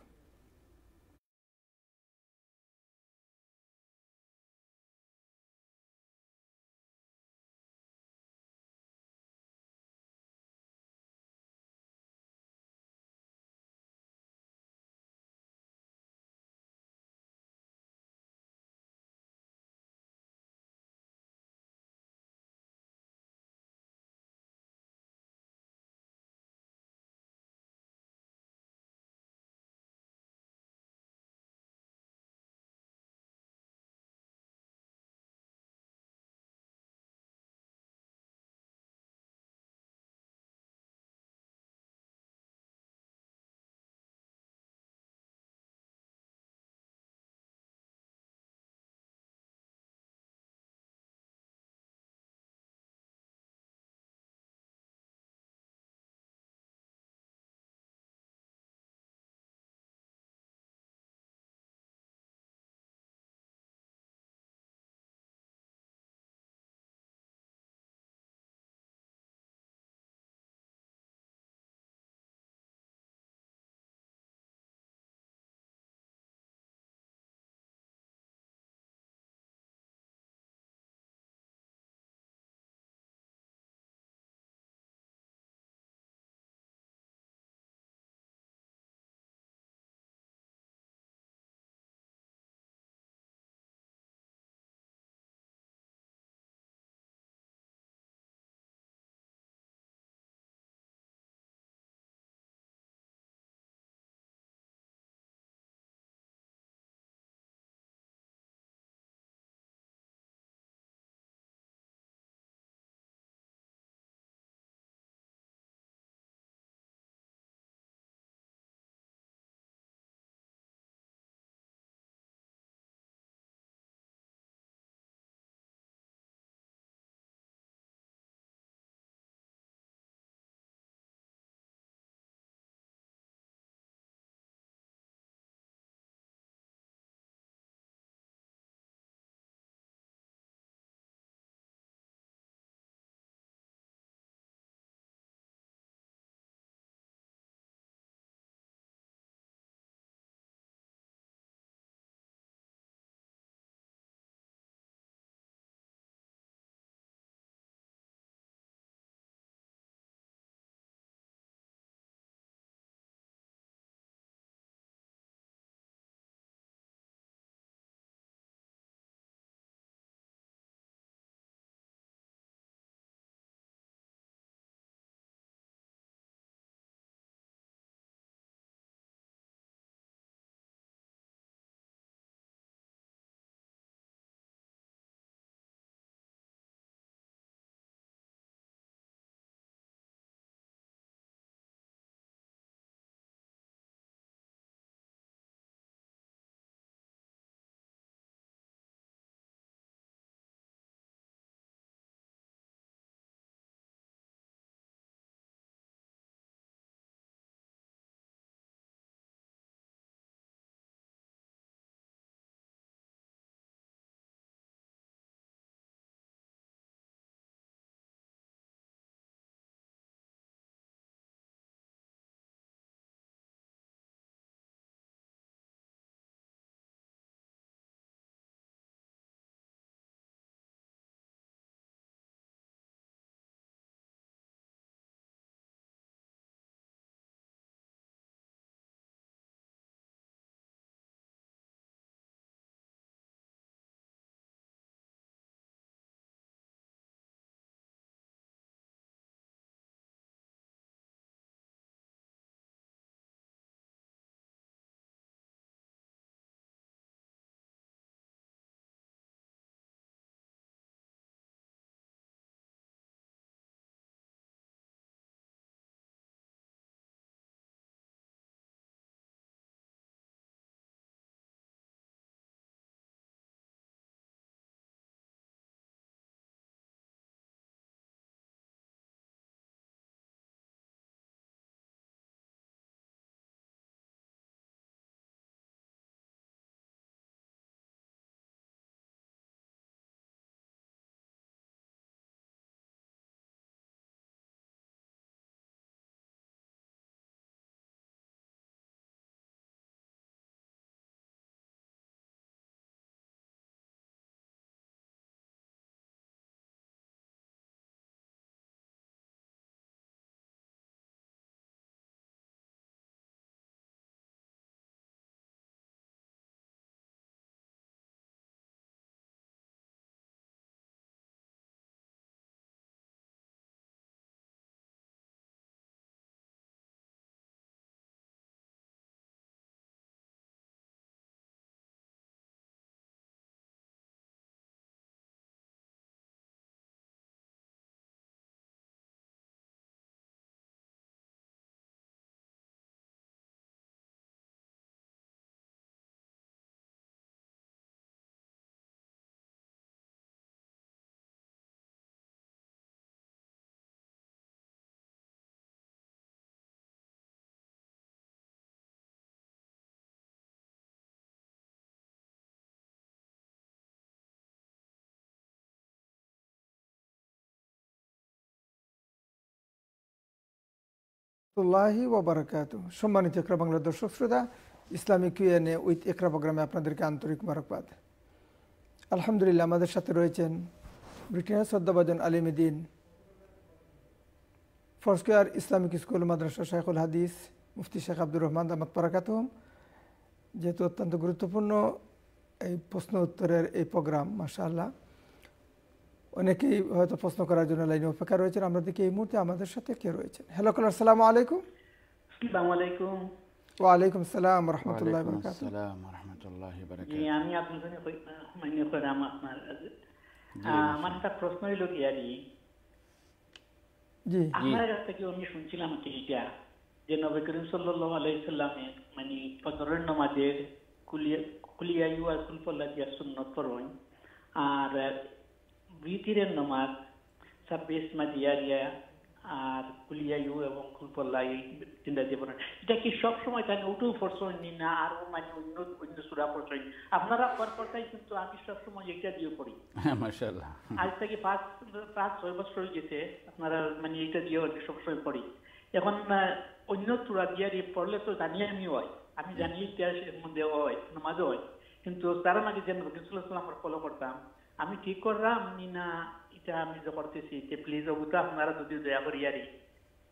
রহমতুল্লাহি ওবরাকাত সম্মানিত একরা বাংলা দর্শক শ্রোতা ইসলামিক ইউএনএ উইথ একরা প্রোগ্রামে আপনাদেরকে আন্তরিক মারকবাদ আলহামদুলিল্লাহ আমাদের সাথে রয়েছেন ব্রিটেনের সদ্দাবাজন আলিমুদ্দিন ফরস্কোয়ার ইসলামিক স্কুল মাদ্রাসা শাইখুল হাদিস মুফতি শেখ আব্দুর রহমান আহমদ পারাকাতহম যেহেতু অত্যন্ত গুরুত্বপূর্ণ এই প্রশ্ন উত্তরের এই প্রোগ্রাম মাসা আল্লাহ অনেকেই হয়তো প্রশ্ন করার জন্য লাইনে অপেক্ষা রয়েছেন আমরা দেখি এই মুহূর্তে আমাদের সাথে কে রয়েছেন হ্যালো কলার সালাম আলাইকুম ওয়ালাইকুম সালাম রহমতুল্লাহ আমি আপনার আমার একটা প্রশ্ন হইল কি আর জি আমার কাছ থেকে অন্য শুনছিলাম কি এটা যে নবী করিম সাল্লাল্লাহু আলাইহি সাল্লামের মানে ফজরের নামাজের কুলিয়া কুলিয়া ইউ আর কুলপল্লা দিয়া সুন্নত পড়ুন আর witir namaz সাব্বিশ মাজিয়ারিয়া আর কুলিয়াইউ এবং কুলপল্লা এই তিনটা যে পড়েন এটা কি সবসময় সময় উঠু ওটাও নি না আর ও মানে অন্য অন্য সুরা পড়ছেন আপনারা পর পরটাই কিন্তু আমি সবসময় এইটা দিয়ে পড়ি হ্যাঁ, আজ থেকে পাঁচ পাঁচ ছয় বছর হয়ে গেছে আপনারা মানে এইটা দিয়ে সবসময় পড়ি এখন অন্য সুরা দিয়ে পড়লে তো জানি আমি হয় আমি জানি ইতিহাসের মধ্যে হয় নামাজও হয় কিন্তু তার মাঝে যেন রসুল্লাহ সাল্লামের ফলো করতাম আমি ঠিক করলাম না এটা আমি যে করতেছি যে প্লিজ অবুত আপনারা যদি দয়া করিয়ারি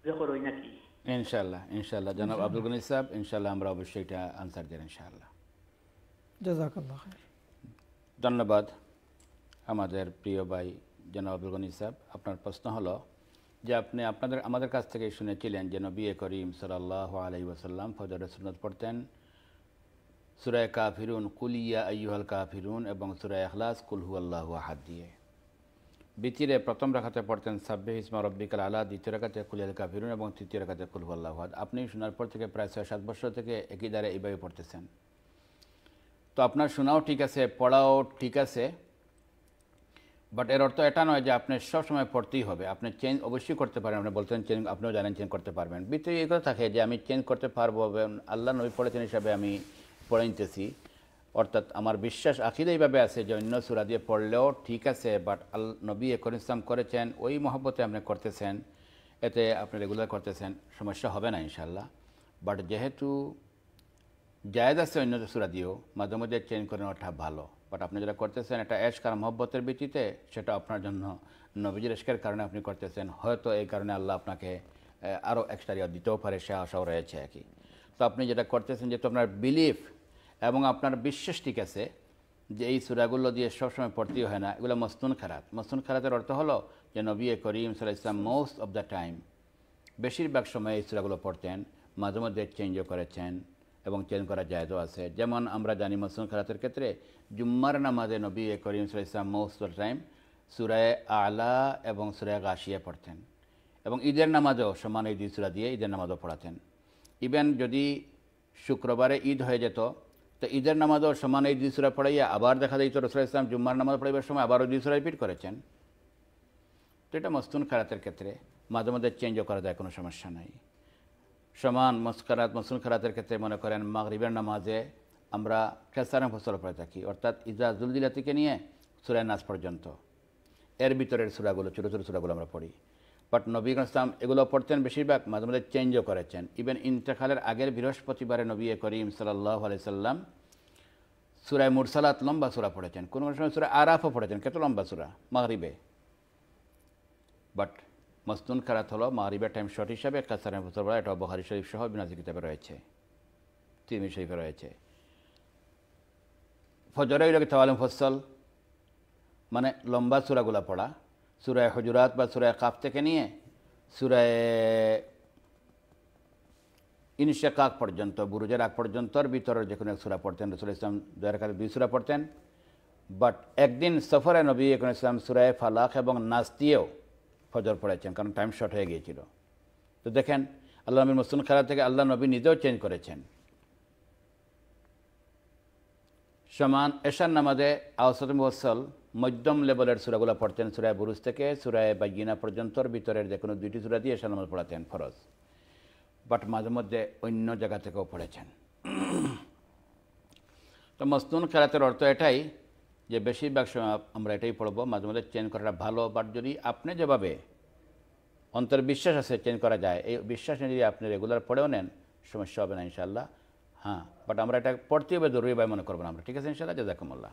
যে করই নাকি ইনশাল্লাহ ইনশাল্লাহ জনাব আব্দুল গনি সাহেব ইনশাল্লাহ আমরা অবশ্যই এটা আনসার দেন ইনশাআল্লাহ জাজাকাল্লাহ ধন্যবাদ আমাদের প্রিয় ভাই জনাব আব্দুল গনি সাহেব আপনার প্রশ্ন হলো যে আপনি আপনাদের আমাদের কাছ থেকে শুনেছিলেন যে নবী করিম সাল্লাহ আলাই ওয়াসাল্লাম ফজর সুনত পড়তেন সুরায় কাফিরুন কুলিয়া আইহাল কাফিরুন এবং সুরায় আখলাস কুলহু আল্লাহ আহাদ দিয়ে বিতিরে প্রথম রাখাতে পড়তেন সাব্বে ইসমা রব্বিকাল আলা দ্বিতীয় রাখাতে কুলিয়াল কাফিরুন এবং তৃতীয় রাখাতে কুলহু আল্লাহু আহাদ আপনি শোনার পর থেকে প্রায় ছয় সাত বছর থেকে একই দ্বারা এইভাবে পড়তেছেন তো আপনার শোনাও ঠিক আছে পড়াও ঠিক আছে বাট এর অর্থ এটা নয় যে আপনি সবসময় পড়তেই হবে আপনি চেঞ্জ অবশ্যই করতে পারেন আপনি বলতেন চেঞ্জ আপনিও জানেন চেঞ্জ করতে পারবেন ভিতরে এই কথা থাকে যে আমি চেঞ্জ করতে পারবো আল্লাহ নবী পড়েছেন হিসাবে আমি পড়াইতেছি অর্থাৎ আমার বিশ্বাস আখিদ এইভাবে আছে যে অন্য সুরা দিয়ে পড়লেও ঠিক আছে বাট আল নবী একর ইসলাম করেছেন ওই মহব্বতে আপনি করতেছেন এতে আপনি রেগুলার করতেছেন সমস্যা হবে না ইনশাল্লাহ বাট যেহেতু জায়দ আছে অন্য সুরা দিয়েও মাঝে মাঝে চেঞ্জ করে নেওয়াটা ভালো বাট আপনি যেটা করতেছেন এটা কার মহব্বতের ভিত্তিতে সেটা আপনার জন্য নবীজির এসকের কারণে আপনি করতেছেন হয়তো এই কারণে আল্লাহ আপনাকে আরও এক্সট্রা দিতেও পারে সে আশাও রয়েছে আর কি তো আপনি যেটা করতেছেন যেহেতু আপনার বিলিফ এবং আপনার বিশ্বাস ঠিক আছে যে এই সুরাগুলো দিয়ে সবসময় পড়তেই হয় না এগুলো মস্তুন খারাত মস্তুন খারাতের অর্থ হলো যে নবী করিম সাল ইসলাম মোস্ট অব দ্য টাইম বেশিরভাগ সময় এই সুরাগুলো পড়তেন মাঝে মধ্যে চেঞ্জও করেছেন এবং চেঞ্জ করা জায়দও আছে যেমন আমরা জানি মস্তুন খারাতের ক্ষেত্রে জুম্মার নামাজে নবী করিম সাল ইসলাম মোস্ট অফ টাইম সুরায় আলা এবং সুরায় গাশিয়া পড়তেন এবং ঈদের নামাজও সমান ঈদ সুরা দিয়ে ঈদের নামাজও পড়াতেন ইভেন যদি শুক্রবারে ঈদ হয়ে যেত তো ঈদের নামাজও সমান এই দুই সুরা পড়াইয়া আবার দেখা যায় রসুল ইসলাম জুম্মার নামাজ পড়াইবার সময় আবারও দুই সুরা রিপিট করেছেন তো এটা মস্তুন খারাতের ক্ষেত্রে মাঝে মাঝে চেঞ্জও করা যায় কোনো সমস্যা নাই সমান মস্কারাত মসুন খারাতের ক্ষেত্রে মনে করেন মাগরিবের নামাজে আমরা খেসারাম ফসল পড়ে থাকি অর্থাৎ ইজাজুল দিলা থেকে নিয়ে সুরায় নাচ পর্যন্ত এর ভিতরের সুরাগুলো ছোটো ছোটো সুরাগুলো আমরা পড়ি বাট নবী ইসলাম এগুলো পড়তেন বেশিরভাগ মাঝে মাঝে চেঞ্জও করেছেন ইভেন ইন্তেখালের আগের বৃহস্পতিবারে নবী করিম সাল্লাহ সাল্লাম সুরায় মুরসালাত লম্বা সুরা পড়েছেন কোনো সময় সুরা আরাফও পড়েছেন কত লম্বা সুরা মাহরিবে বাট মস্তুন খারাত হলো মাহরিবের টাইম শর্ট হিসাবে কাসারের মুসলমান এটা বহারি শরীফ সহ বিনাজি কিতাবে রয়েছে তিরমি শরীফে রয়েছে ফজরে ওই রকম তাওয়ালিম ফসল মানে লম্বা সুরাগুলো পড়া সুরায় হজুরাত বা সুরায় কাপ থেকে নিয়ে সুরায় ইনশেক কাক পর্যন্ত বুরুজের আগ পর্যন্ত আর ভিতরের যে কোনো এক সুরা পড়তেন রসুল ইসলাম জয়ের দুই সুরা পড়তেন বাট একদিন সফরে নবী এখন ইসলাম সুরায় ফালাক এবং নাচ দিয়েও ফজর পড়েছেন কারণ টাইম শর্ট হয়ে গিয়েছিল তো দেখেন আল্লাহ নবীর মুসলিম খেলা থেকে আল্লাহ নবী নিজেও চেঞ্জ করেছেন সমান এশার নামাজে আওসাদ মুহসল মধ্যম লেভেলের সুরাগুলো পড়তেন সুরায় বুরুজ থেকে সুরায় বাগিনা পর্যন্তর ভিতরের যে কোনো দুইটি সুরা দিয়ে সালামাল পড়াতেন ফরজ বাট মাঝে মধ্যে অন্য জায়গা থেকেও পড়েছেন তো মসনুন খেলাতের অর্থ এটাই যে বেশিরভাগ সময় আমরা এটাই পড়বো মাঝে মধ্যে চেঞ্জ করাটা ভালো বাট যদি আপনি যেভাবে অন্তর বিশ্বাস আছে চেঞ্জ করা যায় এই বিশ্বাস নিয়ে যদি আপনি রেগুলার পড়েও নেন সমস্যা হবে না ইনশাল্লাহ হ্যাঁ বাট আমরা এটা পড়তে হবে জরুরি ভাই মনে করবো না আমরা ঠিক আছে ইনশাল্লাহ জাজাকুমুল্লাহ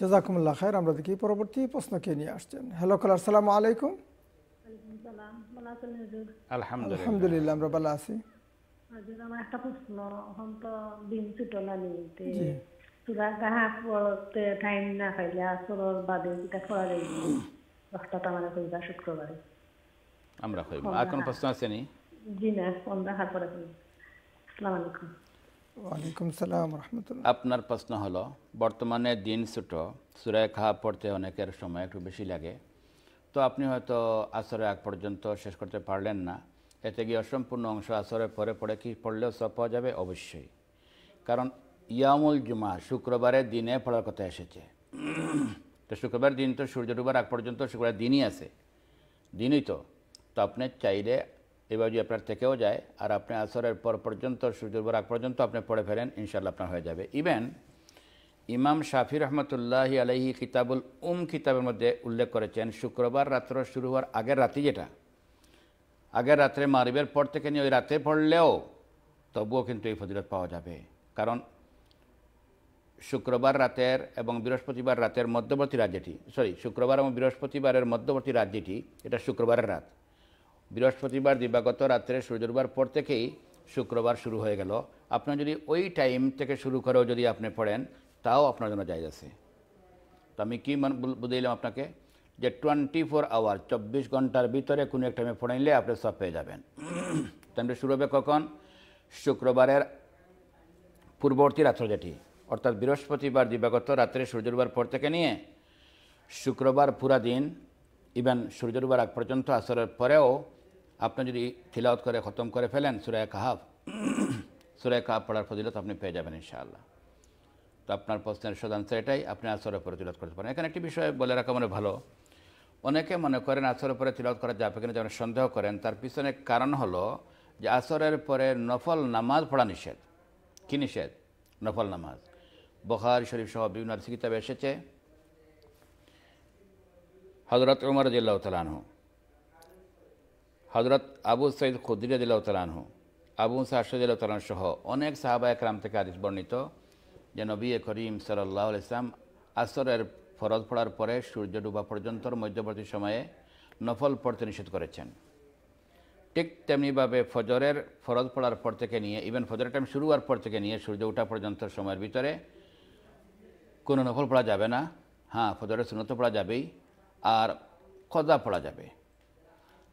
জাজাকুমুল্লাহ খায়ের আমরা দেখি পরবর্তী প্রশ্ন কে নিয়ে আসছেন হ্যালো কলার সালাম আলাইকুম আলহামদুলিল্লাহ আমরা ভালো আছি আমার একটা প্রশ্ন এখন তো দিন ছুটো না টাইম না খাইলে আসরের বাদে শুক্রবারে আমরা খাইব আর প্রশ্ন আছে নি জি না পরে আপনার প্রশ্ন হলো বর্তমানে দিন ছোট সুরায় খাওয়া পড়তে অনেকের সময় একটু বেশি লাগে তো আপনি হয়তো আসরে আগ পর্যন্ত শেষ করতে পারলেন না এতে গিয়ে অসম্পূর্ণ অংশ আসরে পরে পড়ে কি পড়লেও সব পাওয়া যাবে অবশ্যই কারণ ইয়ামুল জুমা শুক্রবারে দিনে পড়ার কথা এসেছে তো শুক্রবার দিন তো সূর্য ডুবার আগ পর্যন্ত শুক্রবার দিনই আছে দিনই তো তো আপনি চাইলে এবার যদি আপনার থেকেও যায় আর আপনি আসরের পর পর্যন্ত সূর্য আগ পর্যন্ত আপনি পড়ে ফেলেন ইনশাল্লাহ আপনার হয়ে যাবে ইভেন ইমাম শাফি রহমতুল্লাহি আলহি কিতাবুল উম কিতাবের মধ্যে উল্লেখ করেছেন শুক্রবার রাত্র শুরু হওয়ার আগের রাতি যেটা আগের রাত্রে মারিবের পর থেকে নিয়ে ওই রাতে পড়লেও তবুও কিন্তু এই ফজিলত পাওয়া যাবে কারণ শুক্রবার রাতের এবং বৃহস্পতিবার রাতের মধ্যবর্তী রাজ্যটি সরি শুক্রবার এবং বৃহস্পতিবারের মধ্যবর্তী রাজ্যটি এটা শুক্রবারের রাত বৃহস্পতিবার দিবাগত রাত্রে সূর্য ডুবার পর থেকেই শুক্রবার শুরু হয়ে গেল আপনার যদি ওই টাইম থেকে শুরু করেও যদি আপনি পড়েন তাও আপনার জন্য যায় আছে তো আমি কী বুঝাইলাম আপনাকে যে টোয়েন্টি ফোর আওয়ার চব্বিশ ঘন্টার ভিতরে কোনো এক টাইমে পড়াইলে আপনি সব পেয়ে যাবেন তাহলে শুরু হবে কখন শুক্রবারের পূর্ববর্তী রাত্র যেটি অর্থাৎ বৃহস্পতিবার দিবাগত রাত্রে সূর্য ডুবার পর থেকে নিয়ে শুক্রবার পুরা দিন ইভেন সূর্য ডুবার আগ পর্যন্ত আসরের পরেও আপনি যদি খিলাওত করে খতম করে ফেলেন সুরায় কাহাব [clears throat] সুরায় কাহাব পড়ার ফজিলত আপনি পেয়ে যাবেন ইনশাআল্লাহ তো আপনার প্রশ্নের সদ আনসার এটাই আপনি আসরে পরে তিলত করতে পারেন এখানে একটি বিষয় বলে রাখা মানে ভালো অনেকে মনে করেন আসরের পরে তিলত করা যাবে কিনা যেমন সন্দেহ করেন তার পিছনে কারণ হলো যে আসরের পরে নফল নামাজ পড়া নিষেধ কী নিষেধ নফল নামাজ বখার শরীফ সহ বিভিন্ন কিতাবে এসেছে হজরত উমর জিল্লাহ তালানহ হজরত আবু সৈদ খুদ্রিয়াদিল্লাহ তালানহু আবু সাহসুদ্দিল্লাহ তালান সহ অনেক সাহাবা একরাম থেকে আদিস বর্ণিত যে নবী করিম সাল্লাহ ইসলাম আসরের ফরজ পড়ার পরে সূর্য ডুবা পর্যন্ত মধ্যবর্তী সময়ে নফল পড়তে নিষেধ করেছেন ঠিক তেমনিভাবে ফজরের ফরজ পড়ার পর থেকে নিয়ে ইভেন ফজরের টাইম শুরু হওয়ার পর থেকে নিয়ে সূর্য ওঠা পর্যন্ত সময়ের ভিতরে কোনো নফল পড়া যাবে না হ্যাঁ ফজরের সুনত পড়া যাবেই আর কদা পড়া যাবে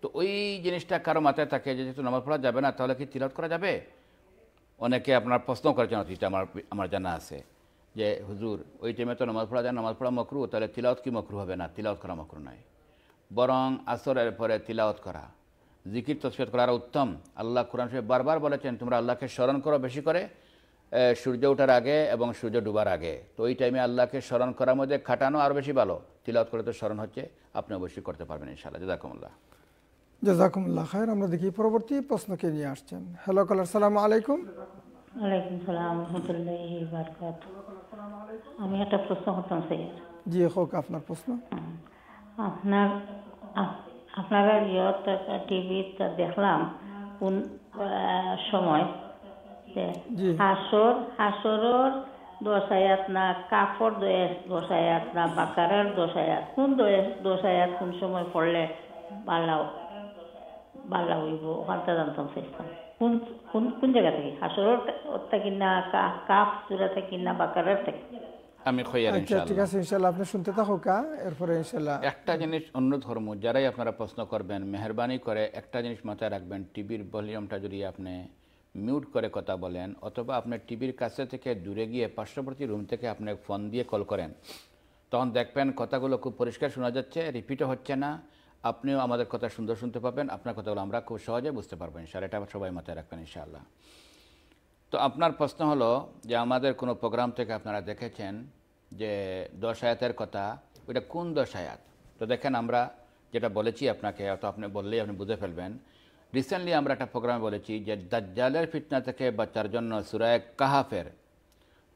তো ওই জিনিসটা কারো মাথায় থাকে যে যেহেতু নামাজ পড়া যাবে না তাহলে কি তিলত করা যাবে অনেকে আপনার প্রশ্ন করেছেন অতীতটা আমার আমার জানা আছে যে হুজুর ওই টাইমে তো নামাজ পড়া যায় নামাজ পড়া মকরু তাহলে তিলাওত কি মকরু হবে না তিলাওত করা মকরু নয় বরং আসরের পরে তিলাওত করা জিকির তসফিয়ত করা উত্তম আল্লাহ কোরআন সাহেব বারবার বলেছেন তোমরা আল্লাহকে স্মরণ করো বেশি করে সূর্য ওঠার আগে এবং সূর্য ডুবার আগে তো ওই টাইমে আল্লাহকে স্মরণ করার মধ্যে খাটানো আর বেশি ভালো তিলাওত করে তো স্মরণ হচ্ছে আপনি অবশ্যই করতে পারবেন ইনশাআল্লাহ জাকুমুল্লাহ জাজাকুমুল্লাহ খায়ের আমরা দেখি পরবর্তী প্রশ্নকে নিয়ে আসছেন হ্যালো কালার সালাম আলাইকুম ওয়ালাইকুম সালাম রহমতুল্লাহি বারাকাত আমি একটা প্রশ্ন করতাম স্যার জি হোক আপনার প্রশ্ন আপনার আপনারা ইয়ত টিভিতে দেখলাম কোন সময় হাসর হাসরর দশায়াত না কাফর দশায়াত না বাকারার দশায়াত কোন দশায়াত কোন সময় পড়লে ভালো বাল্লা হইব ওখানটা জানতাম চাইতাম কোন কোন কোন জায়গা থেকে হাসরের থাকি না কাফ চূড়া থাকি না বাকারের থাকি আমি খইয়ার আচ্ছা, ইনশাআল্লাহ ঠিক আছে ইনশাআল্লাহ আপনি শুনতে থাকো কা এরপরে ইনশাআল্লাহ একটা জিনিস অন্য ধর্ম যারাই আপনারা প্রশ্ন করবেন মেহরবানি করে একটা জিনিস মাথায় রাখবেন টিভির ভলিউমটা যদি আপনি মিউট করে কথা বলেন অথবা আপনি টিভির কাছে থেকে দূরে গিয়ে পার্শ্ববর্তী রুম থেকে আপনি ফোন দিয়ে কল করেন তখন দেখবেন কথাগুলো খুব পরিষ্কার শোনা যাচ্ছে রিপিটও হচ্ছে না আপনিও আমাদের কথা সুন্দর শুনতে পাবেন আপনার কথাগুলো আমরা খুব সহজে বুঝতে পারবো ইনশাআল্লাহ এটা সবাই মাথায় রাখবেন ইনশাআল্লাহ তো আপনার প্রশ্ন হলো যে আমাদের কোনো প্রোগ্রাম থেকে আপনারা দেখেছেন যে দশায়াতের কথা ওইটা কোন দশায়াত তো দেখেন আমরা যেটা বলেছি আপনাকে অত আপনি বললেই আপনি বুঝে ফেলবেন রিসেন্টলি আমরা একটা প্রোগ্রামে বলেছি যে দাজ্জালের ফিটনা থেকে বাচ্চার জন্য সুরায় কাহাফের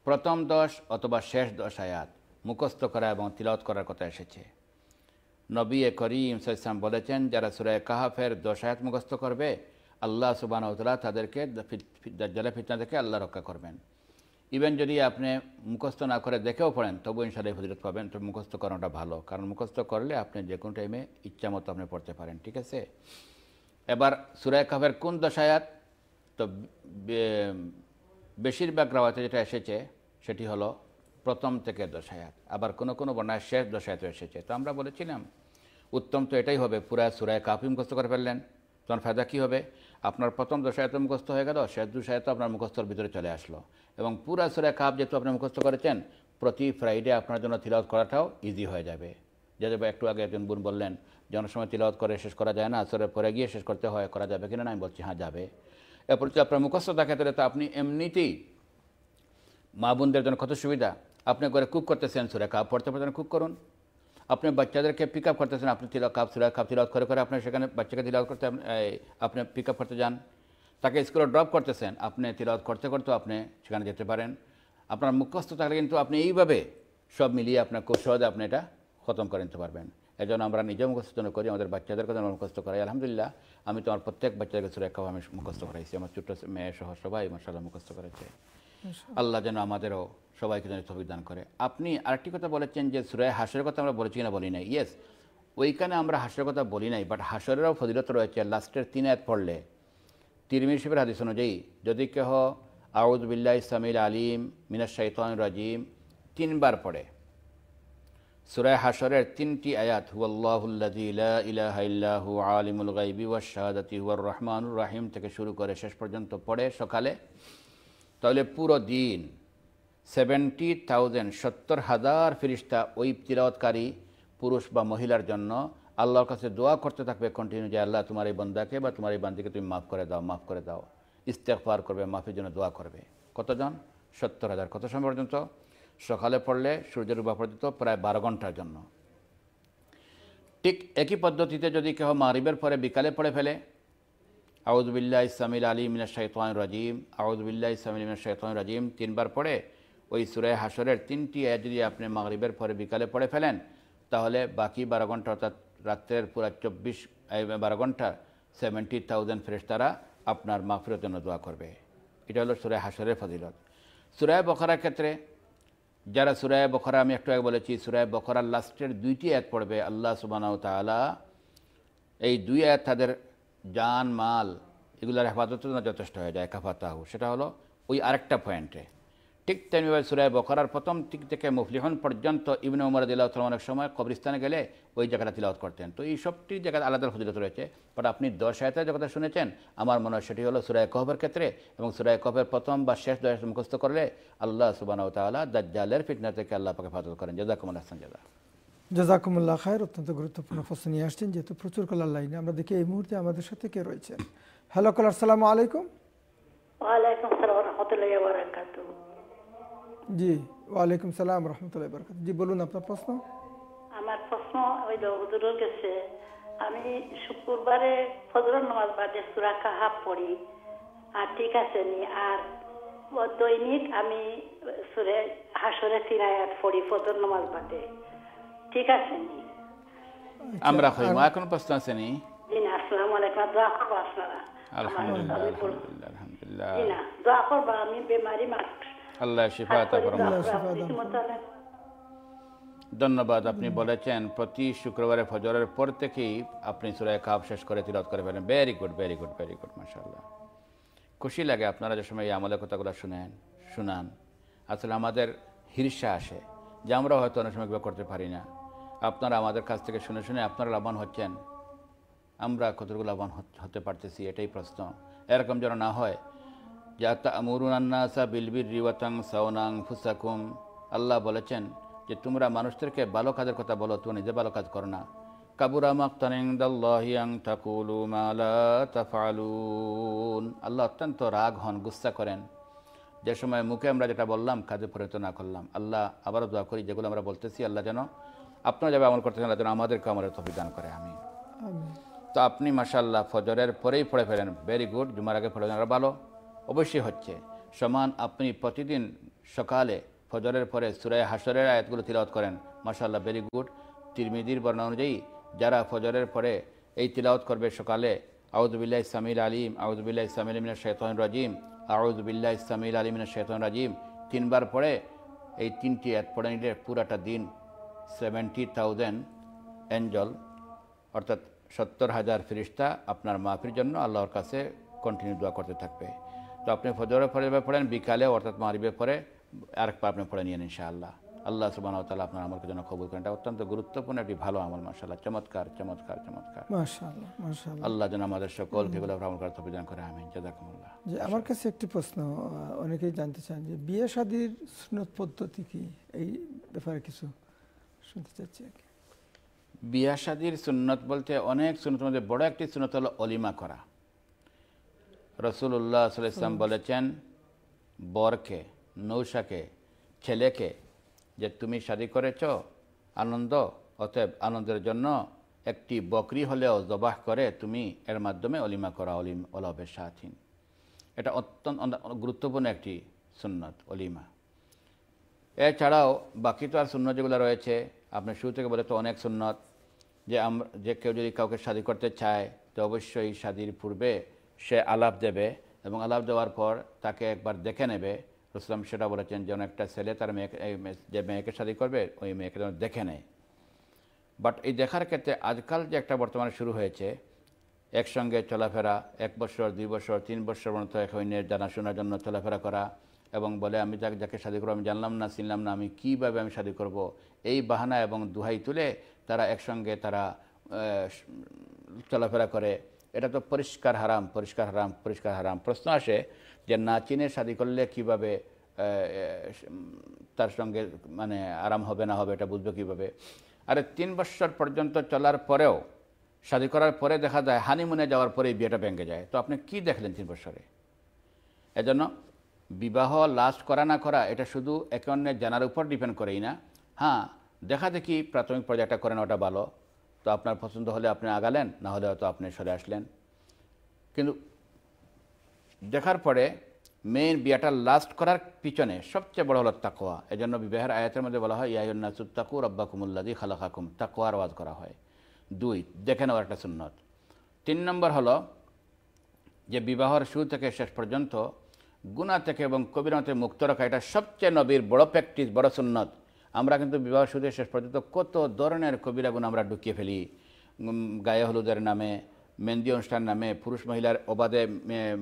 প্রথম দশ অথবা শেষ দশায়াত মুখস্থ করা এবং তিলাওত করার কথা এসেছে নবী করিম সাইসলাম বলেছেন যারা সুরায় কাহাফের দশায়াত মুখস্থ করবে আল্লাহ উতলা তাদেরকে দাজ্জালা ফিতনা থেকে আল্লাহ রক্ষা করবেন ইভেন যদি আপনি মুখস্থ না করে দেখেও পড়েন তবু ইনশাল্লাহ ফজিলত পাবেন তো মুখস্থ করাটা ভালো কারণ মুখস্থ করলে আপনি যে কোনো টাইমে ইচ্ছা মতো আপনি পড়তে পারেন ঠিক আছে এবার সুরায় কাফের কোন দশায়াত তো বেশিরভাগ রাওয়াতে যেটা এসেছে সেটি হলো প্রথম থেকে দশায়াত আবার কোনো কোনো বর্ণায় শেষ দশায়াত এসেছে তো আমরা বলেছিলাম উত্তম তো এটাই হবে পুরা সুরায় কাপি মুখস্থ করে ফেললেন তখন ফায়দা কী হবে আপনার প্রথম দশায়ত মুখস্থ হয়ে গেল শেষ দুশায়ত আপনার মুখস্থর ভিতরে চলে আসলো এবং পুরা সুরায় কাপ যেহেতু আপনি মুখস্থ করেছেন প্রতি ফ্রাইডে আপনার জন্য তিলাওয়াত করাটাও ইজি হয়ে যাবে যাবে একটু আগে একজন বোন বললেন জনসময় সময় তিলাওয়াত করে শেষ করা যায় না আসরের পরে গিয়ে শেষ করতে হয় করা যাবে কিনা না আমি বলছি হ্যাঁ যাবে এরপর যদি আপনার মুখস্থ থাকে তাহলে তো আপনি এমনিতেই মা বোনদের জন্য কত সুবিধা আপনি করে কুক করতেছেন সুরে কাপ পড়তে পড়তে কুক করুন আপনি বাচ্চাদেরকে পিক আপ করতেছেন আপনি তিলা কাপ তিলা কাপ তিলাওয়াত করে করে আপনি সেখানে বাচ্চাকে তিলাওয়াত করতে আপনি পিক আপ করতে যান তাকে স্কুলে ড্রপ করতেছেন আপনি তিলাওয়াত করতে করতেও আপনি সেখানে যেতে পারেন আপনার মুখস্থ থাকলে কিন্তু আপনি এইভাবে সব মিলিয়ে আপনার খুব সহজে আপনি এটা খতম করে নিতে পারবেন জন্য আমরা নিজে মুখস্থ জন্য করি আমাদের বাচ্চাদেরকে কথা মুখস্থ করাই আলহামদুলিল্লাহ আমি তোমার প্রত্যেক বাচ্চাদেরকে সুরেখাও মুখস্থ করাইছি আমার ছোট্ট মেয়ে সহ সবাই মার্শাল্লাহ মুখস্থ করেছে আল্লাহ যেন আমাদেরও সবাইকে যেন তফিক দান করে আপনি আরেকটি কথা বলেছেন যে সুরায় হাসের কথা আমরা বলেছি কিনা বলি নাই ইয়েস ওইখানে আমরা হাসের কথা বলি নাই বাট হাসরেরও ফজিলত রয়েছে লাস্টের তিন আয়াত পড়লে তিরমির হাদিস অনুযায়ী যদি কেহ আউদ বিল্লাহ ইসলামিল আলিম মিনাস শৈতান রাজিম তিনবার পড়ে সুরায় হাসরের তিনটি আয়াত হুয়াল্লাহুল্লাহ আলিমুল গাইবি ওয়া শাহাদি হুয়ার রহমানুর রাহিম থেকে শুরু করে শেষ পর্যন্ত পড়ে সকালে তাহলে পুরো দিন সেভেন্টি থাউজেন্ড সত্তর হাজার ফিরিস্তা ওই তিলাওয়াতকারী পুরুষ বা মহিলার জন্য আল্লাহর কাছে দোয়া করতে থাকবে কন্টিনিউ যে আল্লাহ তোমার এই বন্দাকে বা তোমার এই বান্দিকে তুমি মাফ করে দাও মাফ করে দাও পার করবে মাফের জন্য দোয়া করবে কতজন সত্তর হাজার কত সময় পর্যন্ত সকালে পড়লে সূর্যের উপা পর্যন্ত প্রায় বারো ঘন্টার জন্য ঠিক একই পদ্ধতিতে যদি কেউ মারিবের পরে বিকালে পড়ে ফেলে আউজবিল্লা ইসলামিল আলী মিনা শাহতান রাজিম আউজবিল্লা ইসলামিল মিনা শাহতান রাজিম তিনবার পড়ে ওই সুরায় হাসরের তিনটি এ যদি আপনি মাগরিবের পরে বিকালে পড়ে ফেলেন তাহলে বাকি বারো ঘন্টা অর্থাৎ রাত্রের পুরো চব্বিশ বারো ঘন্টা সেভেন্টি থাউজেন্ড ফ্রেশ তারা আপনার মাফিরত জন্য দোয়া করবে এটা হলো সুরায় হাসরের ফজিলত সুরায় বখরার ক্ষেত্রে যারা সুরায় বখরা আমি একটু আগে বলেছি সুরায় বখরার লাস্টের দুইটি এক পড়বে আল্লাহ সুবাহ তালা এই দুই এক তাদের জান মাল এগুলোর হেফাজত না যথেষ্ট হয়ে যায় কাফাতাহু সেটা হলো ওই আরেকটা পয়েন্টে ঠিক তেমনিভাবে সুরায় বকরার প্রথম দিক থেকে মুফলিহন পর্যন্ত ইবনে উমর দিল্লাহতাল অনেক সময় কবরিস্তানে গেলে ওই জায়গাটা তিলাওয়াত করতেন তো এই সবটি জায়গায় আলাদা ফজিলত রয়েছে বাট আপনি দশ আয়তায় যে কথা শুনেছেন আমার মনে হয় সেটি হলো সুরায় কহবের ক্ষেত্রে এবং সুরায় কহবের প্রথম বা শেষ দশ মুখস্থ করলে আল্লাহ সুবাহ তাল্লাহ দাজ্জালের ফিটনা থেকে আল্লাহ পাকে ফাজত করেন জাজাকুমুল হাসান জেদা জাজাকুমুল্লাহ খায়ের অত্যন্ত গুরুত্বপূর্ণ প্রশ্ন নিয়ে আসছেন যেহেতু প্রচুর কলার লাইনে আমরা দেখি এই মুহূর্তে আমাদের সাথে কে রয়েছে হ্যালো কলার সালাম আলাইকুম জি ওয়ালাইকুম সালাম রহমতুল্লাহ বরকাত জি বলুন আপনার প্রশ্ন আমার প্রশ্ন ওই হুজুরের কাছে আমি শুক্রবারে ফজরের নামাজ বাদে সুরা কাহাব পড়ি আর ঠিক আছে নি আর দৈনিক আমি সুরে হাসরে তিরায়াত পড়ি ফজর নামাজ বাদে ঠিক আছে আচ্ছা, আমরা হইব প্রশ্ন আছে নি ধন্যবাদ আপনি বলেছেন প্রতি শুক্রবারে ফজরের পর থেকেই আপনি সুরায় কাপ শেষ করে তিলত করে ফেলেন very good very good very good মাসাল্লাহ খুশি লাগে আপনারা যে সময় এই আমলের কথাগুলো শুনেন শুনান আসলে আমাদের হিরসা আসে যে আমরা হয়তো অনেক সময় করতে পারি না আপনারা আমাদের কাছ থেকে শুনে শুনে আপনারা লাভবান হচ্ছেন আমরা কতটুকু লাভবান হতে পারতেছি এটাই প্রশ্ন এরকম যেন না হয় যা তা আমরুনান্নাসা বিলবির রিওয়াতাং সাওনাং ফুসাকুম আল্লাহ বলেছেন যে তোমরা মানুষদেরকে ভালো কাজের কথা বলো তুমি নিজে ভালো কাজ করো না তাফালুন আল্লাহ অত্যন্ত রাগ হন গুস্সা করেন যে সময় মুখে আমরা যেটা বললাম কাজে পরিণত না করলাম আল্লাহ আবারও দোয়া করি যেগুলো আমরা বলতেছি আল্লাহ যেন আপনারা যাবে আমল করতে চান যেন আমাদেরকে আমার তফিদান করে আমি তো আপনি মাসাল্লাহ ফজরের পরেই পড়ে ফেলেন ভেরি গুড জুমার আগে পড়ে ফেলেন ভালো অবশ্যই হচ্ছে সমান আপনি প্রতিদিন সকালে ফজরের পরে সুরায় হাসরের আয়াতগুলো তিলাওয়াত করেন মাসাল্লাহ ভেরি গুড তিরমিদির বর্ণনা অনুযায়ী যারা ফজরের পরে এই তিলাওত করবে সকালে বিল্লাহ ইসামিল আলিম আউজবিল্লা ইসামিল মিনা শেতন রাজিম বিল্লাহ ইসামিল আলিমিনা শেতন রাজিম তিনবার পরে এই তিনটি অ্যাট পড়ে নিলে পুরাটা দিন সেভেন্টি থাউজেন্ড অ্যাঞ্জল অর্থাৎ সত্তর হাজার ফিরিস্তা আপনার মাফির জন্য আল্লাহর কাছে কন্টিনিউ দোয়া করতে থাকবে তো আপনি ফজরের পরে পড়েন বিকালে অর্থাৎ মারিবে পরে আরেকবার আপনি পড়ে নিয়ে ইনশাআল্লাহ আল্লাহ সুবাহ তালা আপনার আমলকে যেন কবুল করেন এটা অত্যন্ত গুরুত্বপূর্ণ একটি ভালো আমল মাসাল্লাহ চমৎকার চমৎকার চমৎকার আল্লাহ যেন আমাদের সকলকে বলে আমল করার তবিধান করে আমিন জাদাকুমুল্লাহ যে আমার কাছে একটি প্রশ্ন অনেকেই জানতে চান যে বিয়ে শাদির সুনত পদ্ধতি কি এই ব্যাপারে কিছু শুনতে চাচ্ছি আর কি সুন্নত বলতে অনেক সুনত মধ্যে বড় একটি সুন্নত হলো অলিমা করা রসুল্লাহ সাল্লাম বলেছেন বরকে নৌশাকে ছেলেকে যে তুমি শাদি করেছ আনন্দ অতএব আনন্দের জন্য একটি বকরি হলেও জবাহ করে তুমি এর মাধ্যমে অলিমা করা অলিম অলাবে স্বাধীন এটা অত্যন্ত গুরুত্বপূর্ণ একটি সুন্নত অলিমা এছাড়াও বাকি তো আর সুন্নত যেগুলো রয়েছে আপনার শুরু থেকে বলে তো অনেক সুন্নত যে আমরা যে কেউ যদি কাউকে শাদী করতে চায় তো অবশ্যই শাদির পূর্বে সে আলাপ দেবে এবং আলাপ দেওয়ার পর তাকে একবার দেখে নেবে রুসলাম সেটা বলেছেন যেন একটা ছেলে তার মেয়েকে যে মেয়েকে শাদী করবে ওই মেয়েকে যেন দেখে নেয় বাট এই দেখার ক্ষেত্রে আজকাল যে একটা বর্তমানে শুরু হয়েছে একসঙ্গে চলাফেরা এক বছর দুই বছর তিন বছর পর্যন্ত এক অন্যের জানাশোনার জন্য চলাফেরা করা এবং বলে আমি যাকে যাকে শাদি করবো আমি জানলাম না চিনলাম না আমি কীভাবে আমি শাদী করব এই বাহানা এবং দুহাই তুলে তারা একসঙ্গে তারা চলাফেরা করে এটা তো পরিষ্কার হারাম পরিষ্কার হারাম পরিষ্কার হারাম প্রশ্ন আসে যে না চিনে শাদি করলে কিভাবে তার সঙ্গে মানে আরাম হবে না হবে এটা বুঝবে কীভাবে আরে তিন বছর পর্যন্ত চলার পরেও শাদি করার পরে দেখা যায় হানিমুনে যাওয়ার পরেই বিয়েটা ভেঙে যায় তো আপনি কি দেখলেন তিন বছরে এজন্য বিবাহ লাস্ট করা না করা এটা শুধু একে অন্যের জানার উপর ডিপেন্ড করেই না হ্যাঁ দেখা দেখি প্রাথমিক পর্যায়টা করেন ওটা ভালো তো আপনার পছন্দ হলে আপনি আগালেন না হলে হয়তো আপনি সরে আসলেন কিন্তু দেখার পরে মেয়ের বিয়াটা লাস্ট করার পিছনে সবচেয়ে বড় হলো তাকোয়া এই জন্য বিবাহের আয়াতের মধ্যে বলা হয় ইয়াইনাসুদ তাকু রব্বাকুমুল্লাদি খাকুম তাকোয়ার ওয়াজ করা হয় দুই দেখেন ওর একটা সুন্নত তিন নম্বর হলো যে বিবাহর শুরু থেকে শেষ পর্যন্ত গুণা থেকে এবং কবিরতে মুক্ত রাখা এটা সবচেয়ে নবীর বড় প্র্যাকটিস বড় সুন্নত আমরা কিন্তু বিবাহ সুদে শেষ পর্যন্ত কত ধরনের কবিরাগুণ আমরা ঢুকিয়ে ফেলি গায়ে হলুদের নামে মেহেন্দি অনুষ্ঠান নামে পুরুষ মহিলার অবাধে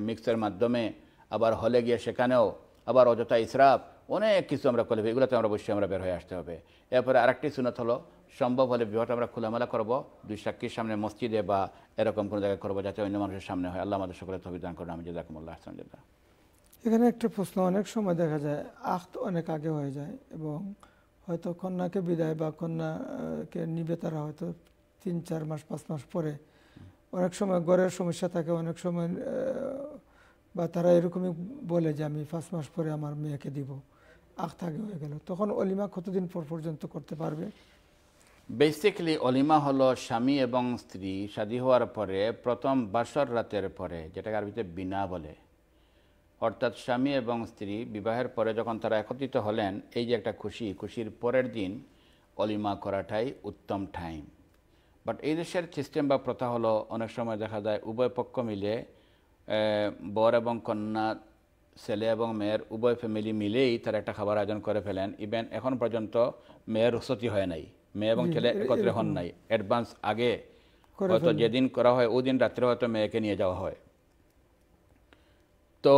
মিক্সের মাধ্যমে আবার হলে গিয়ে সেখানেও আবার অযথা ইসরাফ অনেক কিছু আমরা করলে এগুলোতে আমরা অবশ্যই আমরা বের হয়ে আসতে হবে এরপরে আরেকটি সুনত হলো সম্ভব হলে বিবাহটা আমরা খোলামেলা করবো দুই সাক্ষীর সামনে মসজিদে বা এরকম কোনো জায়গায় করবো যাতে অন্য মানুষের সামনে হয় আল্লাহ আমাদের সকলে তবিদান করুন আমি জাজাকুমুল্লাহ আসলাম এখানে একটা প্রশ্ন অনেক সময় দেখা যায় আখ অনেক আগে হয়ে যায় এবং হয়তো কন্যাকে বিদায় বা কন্যাকে নিবে তারা হয়তো তিন চার মাস পাঁচ মাস পরে অনেক সময় গড়ের সমস্যা থাকে অনেক সময় বা তারা এরকমই বলে যে আমি পাঁচ মাস পরে আমার মেয়েকে দিব আখ থাকে হয়ে গেল তখন অলিমা কতদিন পর পর্যন্ত করতে পারবে বেসিক্যালি অলিমা হলো স্বামী এবং স্ত্রী শাদী হওয়ার পরে প্রথম বাসর রাতের পরে যেটাকে আরবিতে বিনা বলে অর্থাৎ স্বামী এবং স্ত্রী বিবাহের পরে যখন তারা একত্রিত হলেন এই যে একটা খুশি খুশির পরের দিন অলিমা করাটাই উত্তম টাইম বাট এই দেশের সিস্টেম বা প্রথা হলো অনেক সময় দেখা যায় উভয় পক্ষ মিলে বর এবং কন্যা ছেলে এবং মেয়ের উভয় ফ্যামিলি মিলেই তারা একটা খাবার আয়োজন করে ফেলেন ইভেন এখন পর্যন্ত মেয়ের রসতি হয় নাই মেয়ে এবং ছেলে একত্রে হন নাই অ্যাডভান্স আগে হয়তো যেদিন করা হয় ওই দিন রাত্রে হয়তো মেয়েকে নিয়ে যাওয়া হয় তো